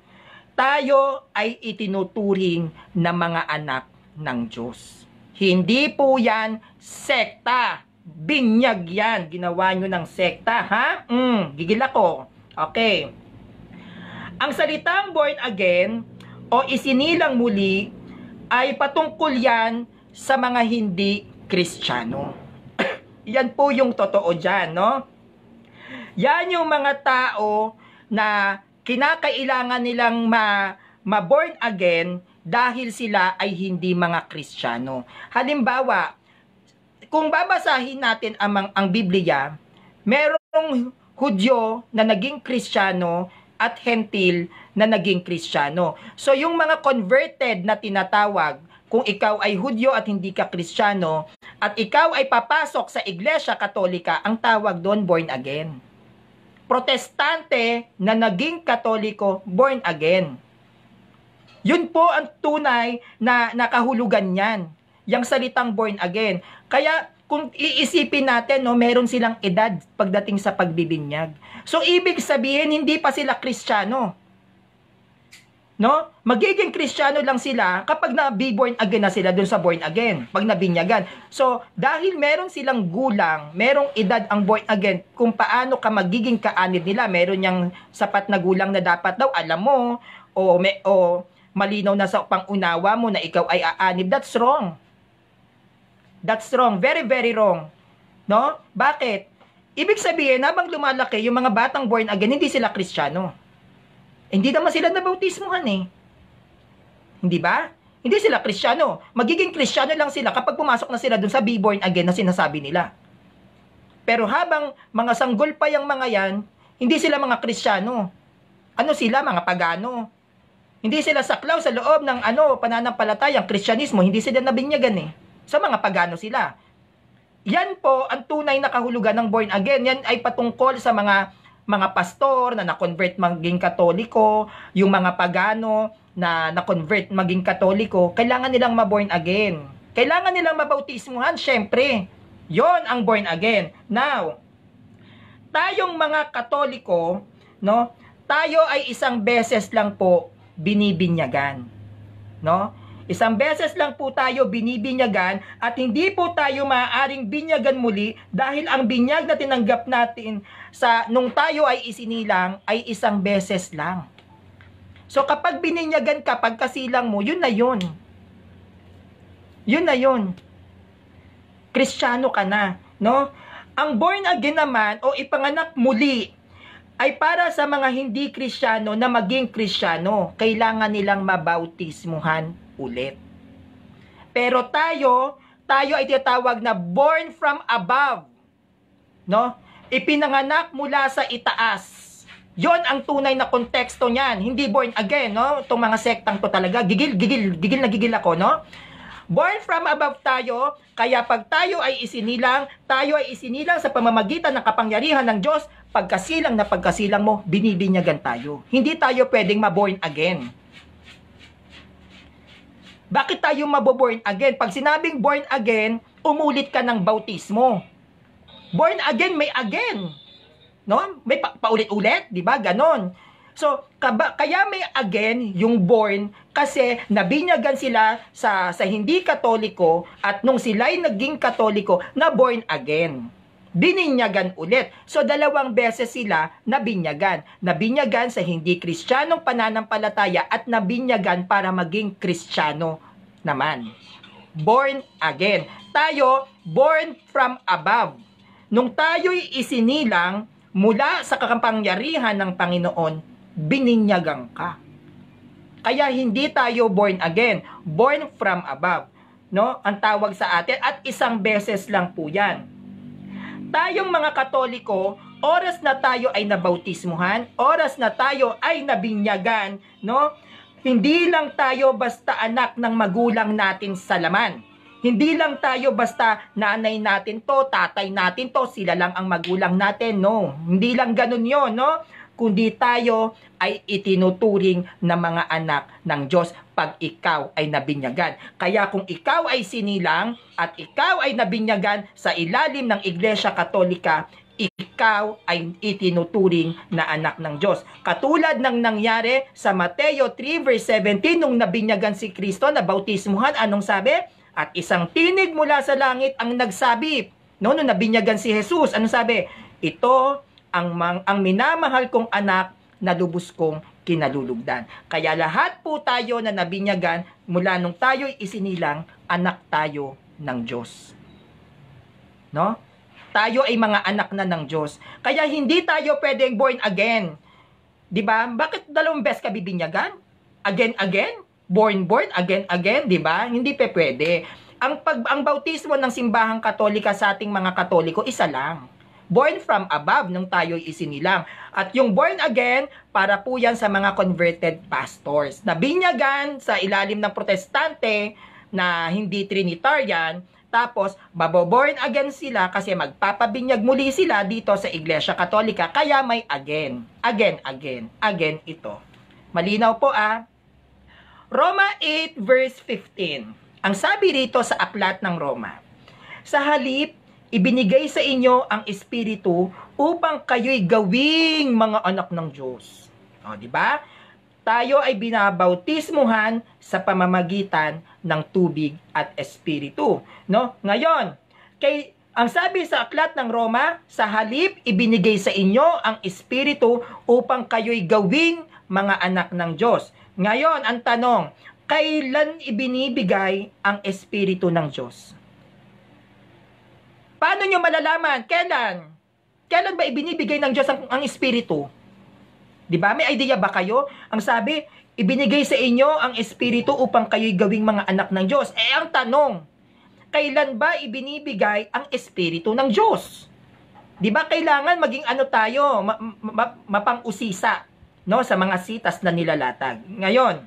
tayo ay itinuturing na mga anak ng Diyos. Hindi po yan sekta. Binyag yan. Ginawa nyo ng sekta, ha? Mm, gigil ako. Okay. Ang salitang born again o isinilang muli ay patungkol yan sa mga hindi kristyano. [CLEARS THROAT] yan po yung totoo dyan, no? Yan yung mga tao na kinakailangan nilang ma, ma again dahil sila ay hindi mga Kristiyano. Halimbawa, kung babasahin natin ang, ang Biblia, merong Hudyo na naging Kristiyano at Hentil na naging Kristiyano. So yung mga converted na tinatawag, kung ikaw ay Hudyo at hindi ka Kristiyano, at ikaw ay papasok sa Iglesia Katolika, ang tawag doon born again protestante na naging katoliko born again. Yun po ang tunay na nakahulugan niyan, yung salitang born again. Kaya kung iisipin natin, no, meron silang edad pagdating sa pagbibinyag. So, ibig sabihin, hindi pa sila kristyano No? Magiging Kristiyano lang sila kapag na be born again na sila doon sa born again, pag nabinyagan. So, dahil meron silang gulang, merong edad ang born again, kung paano ka magiging kaanid nila, meron yang sapat na gulang na dapat daw alam mo o may, o malinaw na sa pangunawa mo na ikaw ay aanib. That's wrong. That's wrong. Very, very wrong. No? Bakit? Ibig sabihin, habang lumalaki, yung mga batang born again, hindi sila kristyano. Hindi naman sila nabautismohan eh. Hindi ba? Hindi sila kristyano. Magiging kristyano lang sila kapag pumasok na sila dun sa be born again na sinasabi nila. Pero habang mga sanggol pa yung mga yan, hindi sila mga kristyano. Ano sila? Mga pagano. Hindi sila saklaw sa loob ng ano, pananampalatayang kristyanismo. Hindi sila nabinyagan eh. Sa mga pagano sila. Yan po ang tunay na kahulugan ng born again. Yan ay patungkol sa mga mga pastor na na-convert maging katoliko, yung mga pagano na na-convert maging katoliko, kailangan nilang ma-born again. Kailangan nilang mabautismuhan, syempre. yon ang born again. Now, tayong mga katoliko, no, tayo ay isang beses lang po binibinyagan. No? Isang beses lang po tayo binibinyagan at hindi po tayo maaaring binyagan muli dahil ang binyag na tinanggap natin sa nung tayo ay isinilang ay isang beses lang. So kapag bininyagan ka, pagkasilang mo, yun na yun. Yun na yun. Kristiyano ka na, no? Ang born again naman o ipanganak muli ay para sa mga hindi Kristiyano na maging Kristiyano. kailangan nilang mabautismuhan ulit. Pero tayo, tayo ay tinatawag na born from above. No? Ipinanganak mula sa itaas. Yon ang tunay na konteksto niyan. Hindi born again, no? Itong mga sektang to talaga. Gigil, gigil, gigil na gigil ako, no? Born from above tayo, kaya pag tayo ay isinilang, tayo ay isinilang sa pamamagitan ng kapangyarihan ng Diyos, pagkasilang na pagkasilang mo, binibinyagan tayo. Hindi tayo pwedeng ma-born again. Bakit tayo maboborn again? Pag sinabing born again, umulit ka ng bautismo. Born again, may again. No? May pa- paulit-ulit, di ba? Ganon. So, kaba, kaya may again yung born kasi nabinyagan sila sa, sa hindi katoliko at nung sila'y naging katoliko na born again bininyagan ulit. So dalawang beses sila na nabinyagan. Nabinyagan sa hindi kristyanong pananampalataya at nabinyagan para maging kristyano naman. Born again. Tayo, born from above. Nung tayo'y isinilang mula sa kakampangyarihan ng Panginoon, bininyagan ka. Kaya hindi tayo born again, born from above. No? Ang tawag sa atin at isang beses lang po 'yan tayong mga katoliko, oras na tayo ay nabautismuhan, oras na tayo ay nabinyagan, no? Hindi lang tayo basta anak ng magulang natin sa laman. Hindi lang tayo basta nanay natin to, tatay natin to, sila lang ang magulang natin, no? Hindi lang ganun yon no? kundi tayo ay itinuturing na mga anak ng Diyos pag ikaw ay nabinyagan. Kaya kung ikaw ay sinilang at ikaw ay nabinyagan sa ilalim ng Iglesia Katolika, ikaw ay itinuturing na anak ng Diyos. Katulad ng nangyari sa Mateo 3 verse 17 nung nabinyagan si Kristo na bautismuhan, anong sabi? At isang tinig mula sa langit ang nagsabi, no, nung nabinyagan si Jesus, anong sabi? Ito ang, mang, ang minamahal kong anak na lubos kong kinalulugdan. Kaya lahat po tayo na nabinyagan mula nung tayo isinilang, anak tayo ng Diyos. No? Tayo ay mga anak na ng Diyos. Kaya hindi tayo pwedeng born again. 'Di ba? Bakit dalawang beses ka bibinyagan? Again again? Born born again again, 'di ba? Hindi pe pwede. Ang pag ang bautismo ng simbahang Katolika sa ating mga Katoliko isa lang born from above nung tayo'y isinilang. At yung born again, para po yan sa mga converted pastors. na Nabinyagan sa ilalim ng protestante na hindi Trinitarian, tapos, baboborn again sila kasi magpapabinyag muli sila dito sa Iglesia Katolika. Kaya may again, again, again, again ito. Malinaw po ah. Roma 8 verse 15. Ang sabi rito sa aklat ng Roma, Sa halip, Ibinigay sa inyo ang Espiritu upang kayo'y gawing mga anak ng Diyos. O, di ba? Tayo ay binabautismuhan sa pamamagitan ng tubig at Espiritu. No? Ngayon, kay ang sabi sa aklat ng Roma, sa halip ibinigay sa inyo ang Espiritu upang kayo'y gawing mga anak ng Diyos. Ngayon, ang tanong, kailan ibinibigay ang Espiritu ng Diyos? Paano nyo malalaman? Kailan? Kailan ba ibinibigay ng Diyos ang, ang Espiritu? Di ba? May idea ba kayo? Ang sabi, ibinigay sa inyo ang Espiritu upang kayo'y gawing mga anak ng Diyos. Eh, ang tanong, kailan ba ibinibigay ang Espiritu ng Diyos? Di ba kailangan maging ano tayo, ma- ma- mapang-usisa no, sa mga sitas na nilalatag. Ngayon,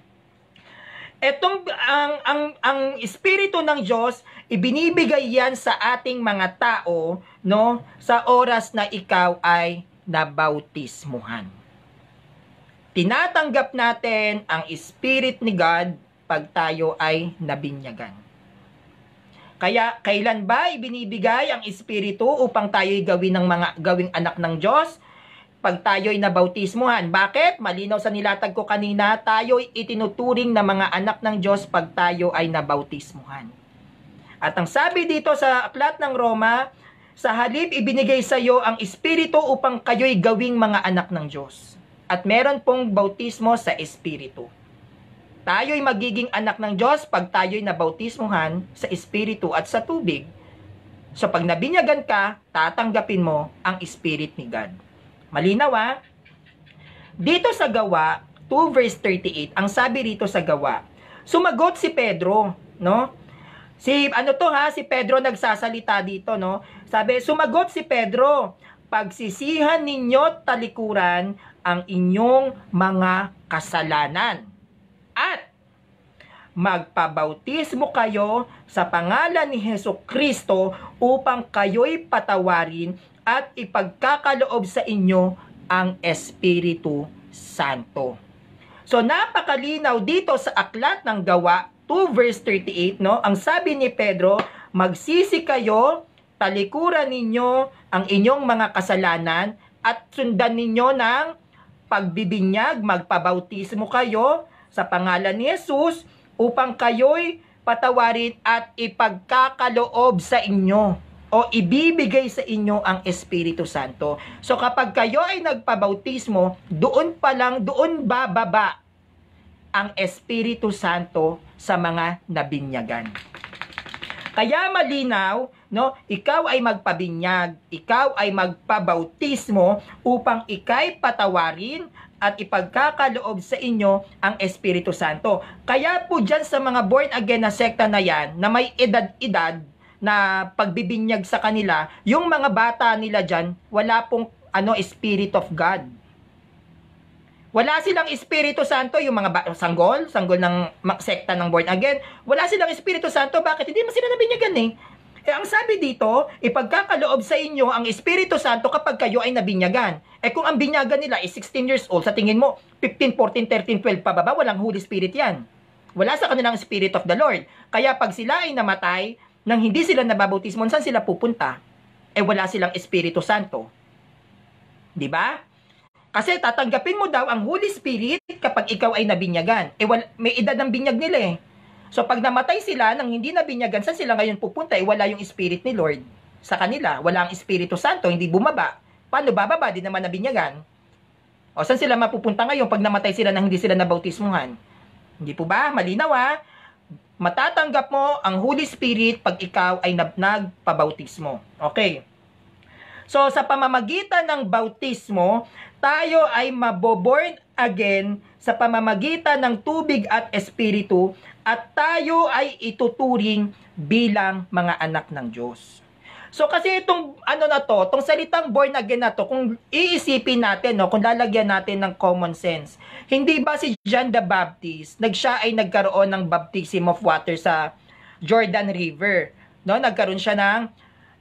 Etong ang ang ang espiritu ng Diyos ibinibigay yan sa ating mga tao no sa oras na ikaw ay nabautismuhan. Tinatanggap natin ang spirit ni God pag tayo ay nabinyagan. Kaya kailan ba ibinibigay ang espiritu upang tayo gawin ng mga gawing anak ng Diyos? pag tayo'y nabautismuhan. Bakit? Malinaw sa nilatag ko kanina, tayo'y itinuturing na mga anak ng Diyos pag tayo ay nabautismuhan. At ang sabi dito sa aklat ng Roma, sa halip ibinigay sa iyo ang Espiritu upang kayo'y gawing mga anak ng Diyos. At meron pong bautismo sa Espiritu. Tayo'y magiging anak ng Diyos pag tayo'y nabautismuhan sa Espiritu at sa tubig. So pag nabinyagan ka, tatanggapin mo ang Spirit ni God. Malinaw ha? Ah. Dito sa gawa, 2 verse 38, ang sabi rito sa gawa, sumagot si Pedro, no? Si ano to ha, si Pedro nagsasalita dito, no? Sabi, sumagot si Pedro, pagsisihan ninyo talikuran ang inyong mga kasalanan. At magpabautismo kayo sa pangalan ni Heso Kristo upang kayo'y patawarin at ipagkakaloob sa inyo ang Espiritu Santo. So napakalinaw dito sa aklat ng gawa 2 verse 38 no, ang sabi ni Pedro, magsisi kayo, talikuran ninyo ang inyong mga kasalanan at sundan ninyo ng pagbibinyag, magpabautismo kayo sa pangalan ni Jesus upang kayo'y patawarin at ipagkakaloob sa inyo o ibibigay sa inyo ang Espiritu Santo. So kapag kayo ay nagpabautismo, doon pa lang, doon bababa ang Espiritu Santo sa mga nabinyagan. Kaya malinaw, no, ikaw ay magpabinyag, ikaw ay magpabautismo upang ikay patawarin at ipagkakaloob sa inyo ang Espiritu Santo. Kaya po dyan sa mga born again na sekta na yan, na may edad-edad, na pagbibinyag sa kanila, yung mga bata nila dyan, wala pong ano, Spirit of God. Wala silang Espiritu Santo, yung mga sanggol, sanggol ng sekta ng born again. Wala silang Espiritu Santo, bakit? Hindi mo sila nabinyagan eh. Eh, ang sabi dito, ipagkakaloob sa inyo ang Espiritu Santo kapag kayo ay nabinyagan. Eh kung ang binyagan nila is 16 years old, sa tingin mo, 15, 14, 13, 12 pababa, walang Holy Spirit yan. Wala sa kanilang Spirit of the Lord. Kaya pag sila ay namatay, nang hindi sila nababautismo, saan sila pupunta? Eh wala silang Espiritu Santo. 'Di ba? Kasi tatanggapin mo daw ang Holy Spirit kapag ikaw ay nabinyagan. Eh wala, may edad ng binyag nila eh. So pag namatay sila nang hindi nabinyagan, saan sila ngayon pupunta? Eh wala yung Spirit ni Lord sa kanila. Wala ang Espiritu Santo, hindi bumaba. Paano bababa? Di naman nabinyagan. O saan sila mapupunta ngayon pag namatay sila nang hindi sila nabautismuhan? Hindi po ba? Malinaw ah matatanggap mo ang Holy Spirit pag ikaw ay nabnag pabautismo. Okay. So sa pamamagitan ng bautismo, tayo ay maboborn again sa pamamagitan ng tubig at espiritu at tayo ay ituturing bilang mga anak ng Diyos. So kasi itong ano na to, tong salitang born again na to, kung iisipin natin, no, kung lalagyan natin ng common sense, hindi ba si John the Baptist, nagsiya ay nagkaroon ng baptism of water sa Jordan River, no? Nagkaroon siya ng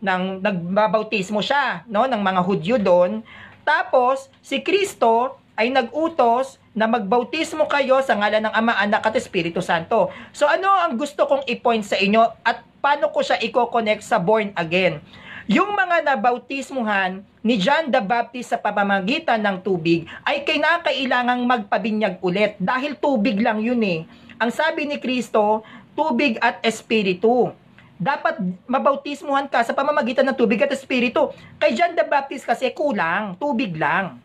ng nagbabautismo siya, no, ng mga Hudyo doon. Tapos si Kristo ay nag-utos na magbautismo kayo sa ngalan ng Ama, Anak at Espiritu Santo. So ano ang gusto kong i-point sa inyo at paano ko siya i-connect sa born again. Yung mga nabautismuhan ni John the Baptist sa pamamagitan ng tubig ay kinakailangang magpabinyag ulit dahil tubig lang yun eh. Ang sabi ni Kristo, tubig at espiritu. Dapat mabautismuhan ka sa pamamagitan ng tubig at espiritu. Kay John the Baptist kasi kulang, tubig lang.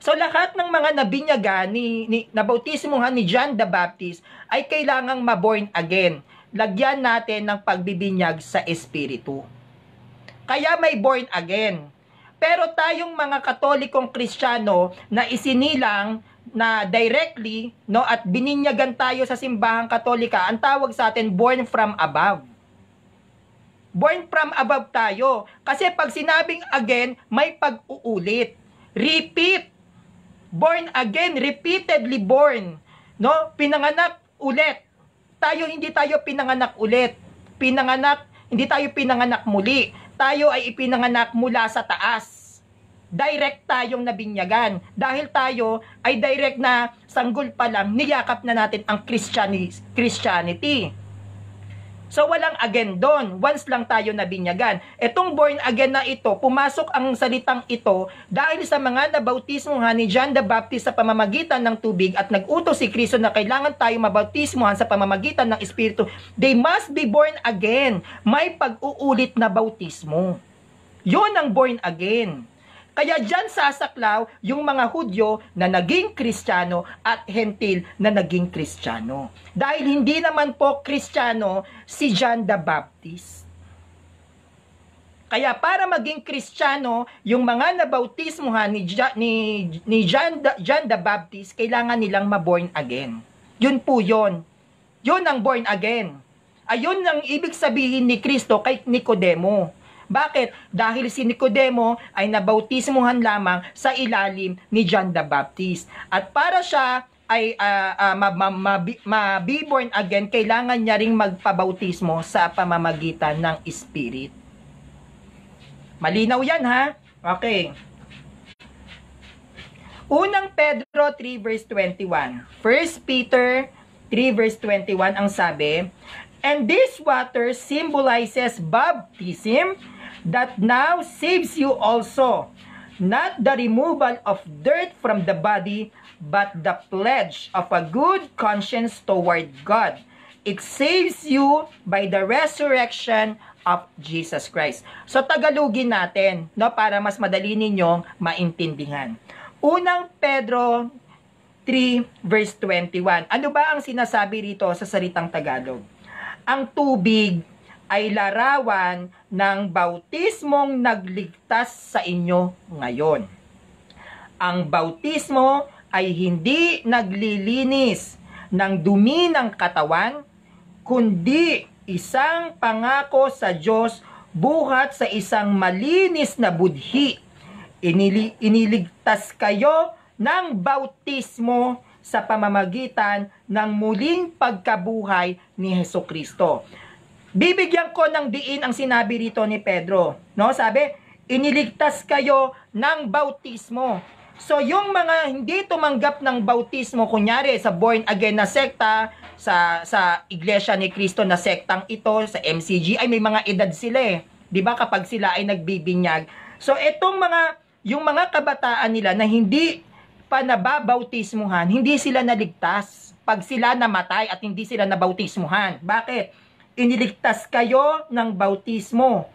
So lahat ng mga nabinyagan ni, ni nabautismuhan ni John the Baptist ay kailangang maborn again lagyan natin ng pagbibinyag sa Espiritu. Kaya may born again. Pero tayong mga katolikong kristyano na isinilang na directly no at bininyagan tayo sa simbahang katolika, ang tawag sa atin born from above. Born from above tayo. Kasi pag sinabing again, may pag-uulit. Repeat. Born again, repeatedly born. No? Pinanganak ulit tayo hindi tayo pinanganak ulit. Pinanganak, hindi tayo pinanganak muli. Tayo ay ipinanganak mula sa taas. Direct tayong nabinyagan. Dahil tayo ay direct na sanggol pa lang, niyakap na natin ang Christianity. So walang again doon. Once lang tayo nabinyagan. Etong born again na ito, pumasok ang salitang ito dahil sa mga nabautismuhan ni John the Baptist sa pamamagitan ng tubig at nag-utos si Kristo na kailangan tayo mabautismuhan sa pamamagitan ng Espiritu. They must be born again. May pag-uulit na bautismo. Yon ang born again. Kaya dyan sasaklaw yung mga Hudyo na naging Kristiyano at Hentil na naging Kristiyano. Dahil hindi naman po Kristiyano si John the Baptist. Kaya para maging Kristiyano, yung mga nabautismuhan ni, ni, ni John, the, John the Baptist, kailangan nilang maborn again. Yun po yun. Yun ang born again. Ayun ang ibig sabihin ni Kristo kay Nicodemo. Bakit? Dahil si Nicodemo ay nabautismuhan lamang sa ilalim ni John the Baptist. At para siya ay uh, ah, uh, ah, mabiborn ma, ma, ma, again, kailangan niya ring magpabautismo sa pamamagitan ng Spirit. Malinaw yan ha? Okay. Unang Pedro 3 verse 21. 1 Peter 3 verse 21 ang sabi, And this water symbolizes baptism that now saves you also, not the removal of dirt from the body, but the pledge of a good conscience toward God. It saves you by the resurrection of Jesus Christ. So tagalugin natin, no, para mas madali ninyong maintindihan. Unang Pedro 3 verse 21. Ano ba ang sinasabi rito sa salitang Tagalog? Ang tubig ay larawan ng bautismong nagligtas sa inyo ngayon. Ang bautismo ay hindi naglilinis ng dumi ng katawan, kundi isang pangako sa Diyos buhat sa isang malinis na budhi. Inili- iniligtas kayo ng bautismo sa pamamagitan ng muling pagkabuhay ni Heso Kristo. Bibigyan ko ng diin ang sinabi rito ni Pedro. No? Sabi, iniligtas kayo ng bautismo. So yung mga hindi tumanggap ng bautismo, kunyari sa born again na sekta, sa, sa iglesia ni Kristo na sektang ito, sa MCG, ay may mga edad sila eh. ba kapag sila ay nagbibinyag. So itong mga, yung mga kabataan nila na hindi pa nababautismuhan, hindi sila naligtas pag sila namatay at hindi sila nabautismuhan. Bakit? iniligtas kayo ng bautismo.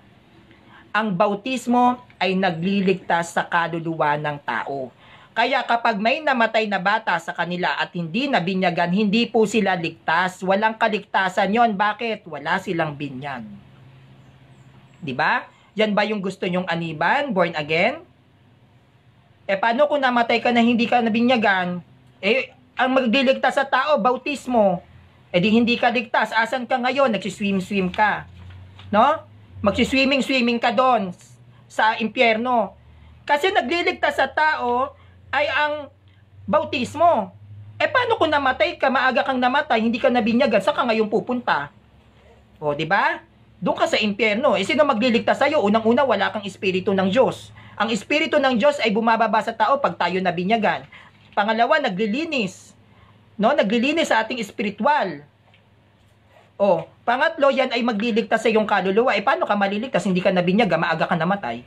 Ang bautismo ay nagliligtas sa kaluluwa ng tao. Kaya kapag may namatay na bata sa kanila at hindi na binyagan, hindi po sila ligtas. Walang kaligtasan yon. Bakit? Wala silang binyag. ba? Diba? Yan ba yung gusto nyong aniban? Born again? Eh paano kung namatay ka na hindi ka nabinyagan? Eh, ang magliligtas sa tao, bautismo. E di hindi ka ligtas. Asan ka ngayon? Nagsiswim-swim ka. No? Magsiswimming-swimming ka doon sa impyerno. Kasi nagliligtas sa tao ay ang bautismo. Eh paano kung namatay ka, maaga kang namatay, hindi ka nabinyagan, sa ka ngayon pupunta? O, di ba? Doon ka sa impyerno. Eh sino magliligtas sa'yo? Unang-una, wala kang espiritu ng Diyos. Ang espiritu ng Diyos ay bumababa sa tao pag tayo nabinyagan. Pangalawa, naglilinis No? Naglilinis sa ating spiritual. O, oh, pangatlo, yan ay magliligtas sa iyong kaluluwa. Eh, paano ka maliligtas? Hindi ka nabinyag, ah. maaga ka namatay.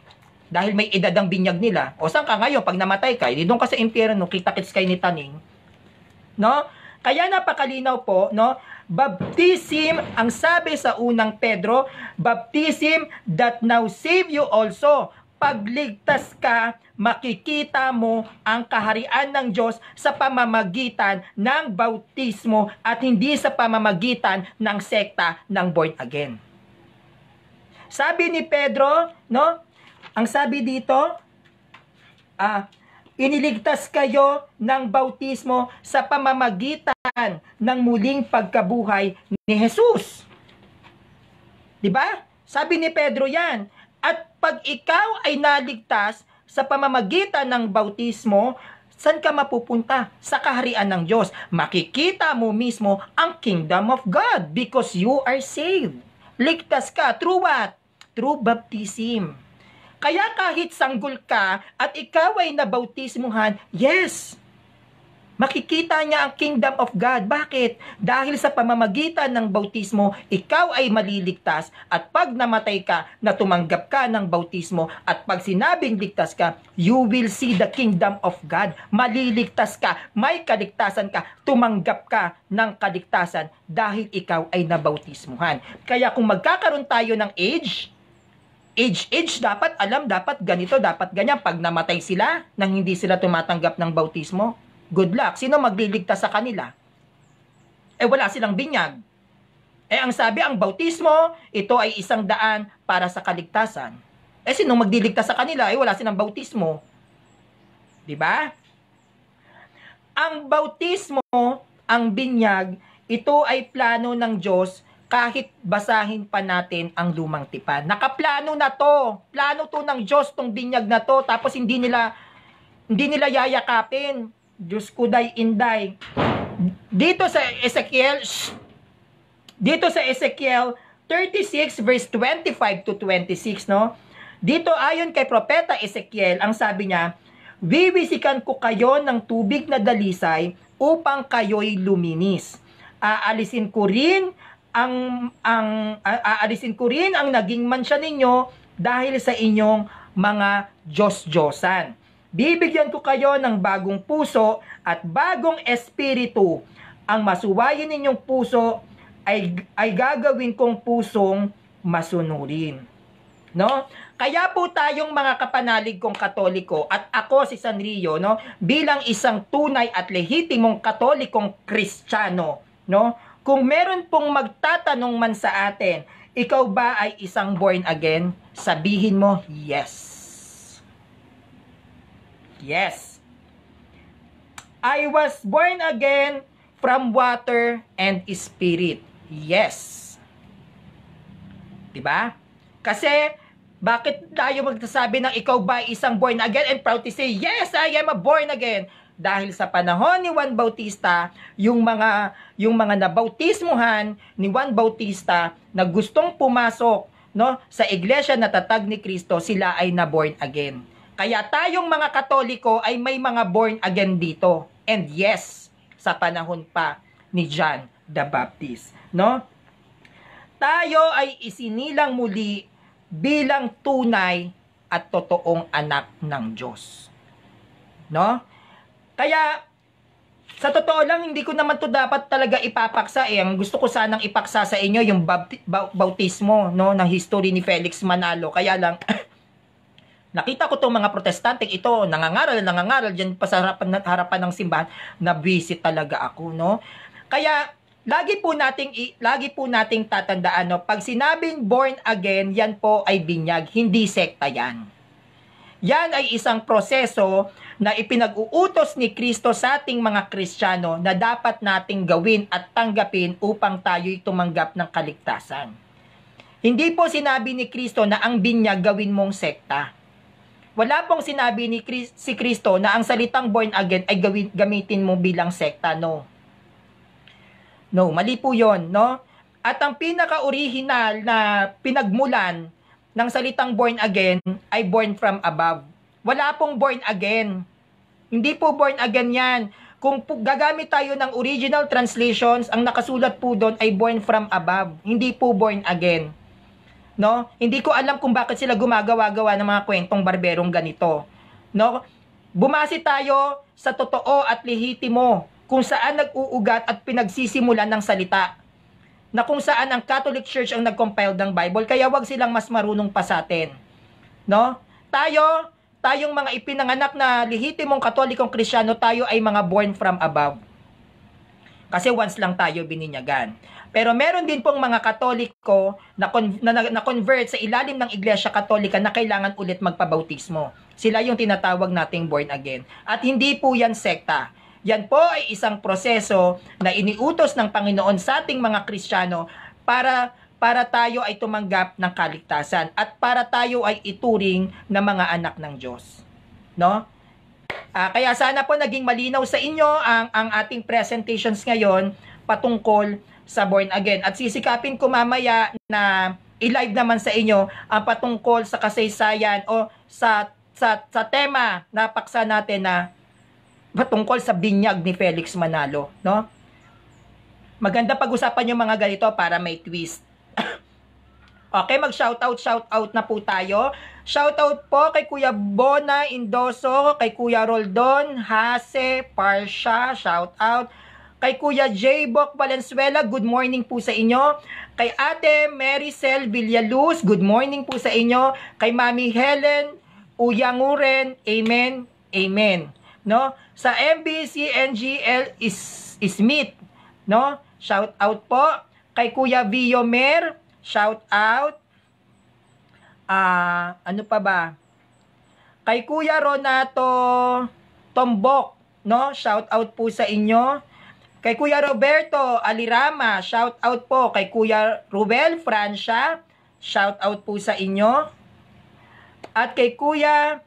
Dahil may edad ang binyag nila. O, saan ka ngayon? Pag namatay ka, hindi eh, doon ka sa impyerno, kita-kits kay ni Taning. No? Kaya napakalinaw po, no? Baptism, ang sabi sa unang Pedro, baptism that now save you also pagligtas ka, makikita mo ang kaharian ng Diyos sa pamamagitan ng bautismo at hindi sa pamamagitan ng sekta ng born again. Sabi ni Pedro, no? Ang sabi dito, ah, iniligtas kayo ng bautismo sa pamamagitan ng muling pagkabuhay ni Jesus. 'Di ba? Sabi ni Pedro 'yan, kapag ikaw ay naligtas sa pamamagitan ng bautismo, saan ka mapupunta? Sa kaharian ng Diyos. Makikita mo mismo ang kingdom of God because you are saved. Ligtas ka. Through what? Through baptism. Kaya kahit sanggol ka at ikaw ay nabautismuhan, yes, Makikita niya ang kingdom of God. Bakit? Dahil sa pamamagitan ng bautismo, ikaw ay maliligtas at pag namatay ka, natumanggap ka ng bautismo at pag sinabing ligtas ka, you will see the kingdom of God. Maliligtas ka, may kaligtasan ka, tumanggap ka ng kaligtasan dahil ikaw ay nabautismuhan. Kaya kung magkakaroon tayo ng age, age, age, dapat alam, dapat ganito, dapat ganyan. Pag namatay sila, nang hindi sila tumatanggap ng bautismo, Good luck. Sino magliligtas sa kanila? Eh wala silang binyag. Eh ang sabi, ang bautismo, ito ay isang daan para sa kaligtasan. Eh sino magliligtas sa kanila? Eh wala silang bautismo. 'Di ba? Ang bautismo, ang binyag, ito ay plano ng Diyos kahit basahin pa natin ang lumang tipan. Nakaplano na to. Plano to ng Diyos tong binyag na to. Tapos hindi nila hindi nila yayakapin. Diyos kuday inday. Dito sa Ezekiel, shh, dito sa Ezekiel 36 verse 25 to 26, no? Dito ayon kay Propeta Ezekiel, ang sabi niya, Wiwisikan ko kayo ng tubig na dalisay upang kayo'y luminis. Aalisin ko rin ang ang aalisin ko rin ang naging mansya ninyo dahil sa inyong mga Diyos-Diyosan. Bibigyan ko kayo ng bagong puso at bagong espiritu. Ang masuwayin ninyong puso ay, ay gagawin kong pusong masunurin. No? Kaya po tayong mga kapanalig kong katoliko at ako si Sanrio no, bilang isang tunay at lehitimong katolikong kristyano, no? Kung meron pong magtatanong man sa atin, ikaw ba ay isang born again? Sabihin mo, yes. Yes. I was born again from water and spirit. Yes. 'Di ba? Kasi bakit tayo magsasabi ng ikaw ba isang born again and proud to say, yes, I am a born again. Dahil sa panahon ni Juan Bautista, yung mga, yung mga nabautismuhan ni Juan Bautista na gustong pumasok no, sa iglesia na tatag ni Kristo, sila ay na born again. Kaya tayong mga Katoliko ay may mga born again dito. And yes, sa panahon pa ni John the Baptist, no? Tayo ay isinilang muli bilang tunay at totoong anak ng Diyos. No? Kaya sa totoo lang, hindi ko naman to dapat talaga ipapaksa eh. Ang gusto ko sanang ipaksa sa inyo yung bautismo no ng history ni Felix Manalo. Kaya lang [LAUGHS] Nakita ko tong mga protestante ito, nangangaral, nangangaral diyan pa sa harapan, harapan ng simbahan, na busy talaga ako, no? Kaya lagi po nating lagi po nating tatandaan no, pag sinabing born again, yan po ay binyag, hindi sekta yan. Yan ay isang proseso na ipinag-uutos ni Kristo sa ating mga Kristiyano na dapat nating gawin at tanggapin upang tayo'y tumanggap ng kaligtasan. Hindi po sinabi ni Kristo na ang binyag gawin mong sekta. Wala pong sinabi ni Chris, si Kristo na ang salitang born again ay gawin, gamitin mo bilang sekta, no. No, mali po 'yon, no? At ang pinaka-original na pinagmulan ng salitang born again ay born from above. Wala pong born again. Hindi po born again 'yan. Kung po, gagamit tayo ng original translations, ang nakasulat po doon ay born from above, hindi po born again no? Hindi ko alam kung bakit sila gumagawa-gawa ng mga kwentong barberong ganito, no? Bumasi tayo sa totoo at lehitimo kung saan nag-uugat at pinagsisimulan ng salita na kung saan ang Catholic Church ang nag-compile ng Bible kaya wag silang mas marunong pa sa atin. No? Tayo, tayong mga ipinanganak na lehitimong katolikong krisyano, tayo ay mga born from above. Kasi once lang tayo bininyagan. Pero meron din pong mga Katoliko na, na, na, na convert sa ilalim ng Iglesia Katolika na kailangan ulit magpabautismo. Sila yung tinatawag nating born again. At hindi po yan sekta. Yan po ay isang proseso na iniutos ng Panginoon sa ating mga Kristiyano para para tayo ay tumanggap ng kaligtasan at para tayo ay ituring na mga anak ng Diyos. No? Uh, kaya sana po naging malinaw sa inyo ang, ang ating presentations ngayon patungkol sa Born Again. At sisikapin ko mamaya na i-live naman sa inyo ang patungkol sa kasaysayan o sa, sa, sa tema na paksa natin na patungkol sa binyag ni Felix Manalo. No? Maganda pag-usapan yung mga ganito para may twist. [COUGHS] Okay, mag-shoutout, shoutout na po tayo. Shoutout po kay Kuya Bona Indoso, kay Kuya Roldon, Hase, Parsha, shoutout. Kay Kuya Jaybok Bok Valenzuela, good morning po sa inyo. Kay Ate Maricel Villaluz, good morning po sa inyo. Kay Mami Helen Uyanguren, amen, amen. No? Sa MBC NGL is, Smith, no? Shout out po kay Kuya Viomer, Shout out. Ah, uh, ano pa ba? Kay Kuya Ronato Tombok, no? Shout out po sa inyo. Kay Kuya Roberto Alirama, shout out po. Kay Kuya Rubel Francia, shout out po sa inyo. At kay Kuya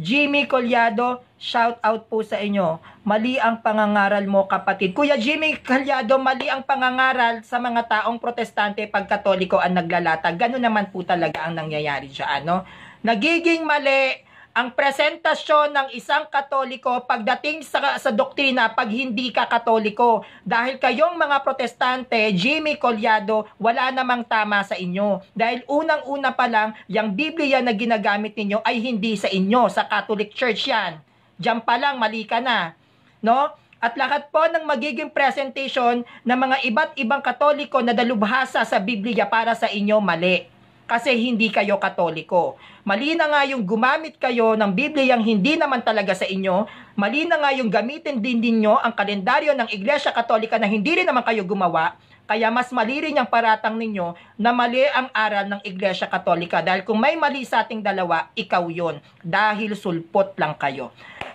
Jimmy Colyado, Shout out po sa inyo. Mali ang pangangaral mo kapatid. Kuya Jimmy Calyado, mali ang pangangaral sa mga taong protestante pagkatoliko ang naglalatag. Ganun naman po talaga ang nangyayari dyan. No? Nagiging mali ang presentasyon ng isang katoliko pagdating sa, sa doktrina pag hindi ka katoliko. Dahil kayong mga protestante, Jimmy Colyado, wala namang tama sa inyo. Dahil unang-una pa lang, yung Biblia na ginagamit ninyo ay hindi sa inyo, sa Catholic Church yan. Diyan pa lang, mali ka na. No? At lahat po ng magiging presentation ng mga iba't ibang katoliko na dalubhasa sa Biblia para sa inyo mali. Kasi hindi kayo katoliko. Mali na nga yung gumamit kayo ng Biblia yung hindi naman talaga sa inyo. Mali na nga yung gamitin din ninyo ang kalendaryo ng Iglesia Katolika na hindi rin naman kayo gumawa. Kaya mas mali rin yung paratang ninyo na mali ang aral ng Iglesia Katolika. Dahil kung may mali sa ating dalawa, ikaw yon Dahil sulpot lang kayo.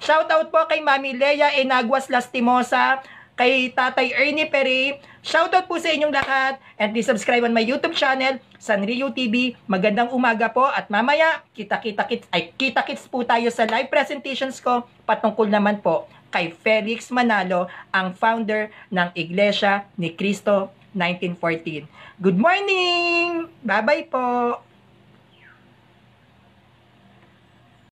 Shoutout po kay Mami Leia Enaguas Lastimosa, kay Tatay Ernie Pere. Shoutout po sa inyong lahat and please subscribe on my YouTube channel, Sanrio TV. Magandang umaga po at mamaya kita-kita-kits ay kita-kits po tayo sa live presentations ko patungkol naman po kay Felix Manalo, ang founder ng Iglesia ni Cristo 1914. Good morning! Bye-bye po!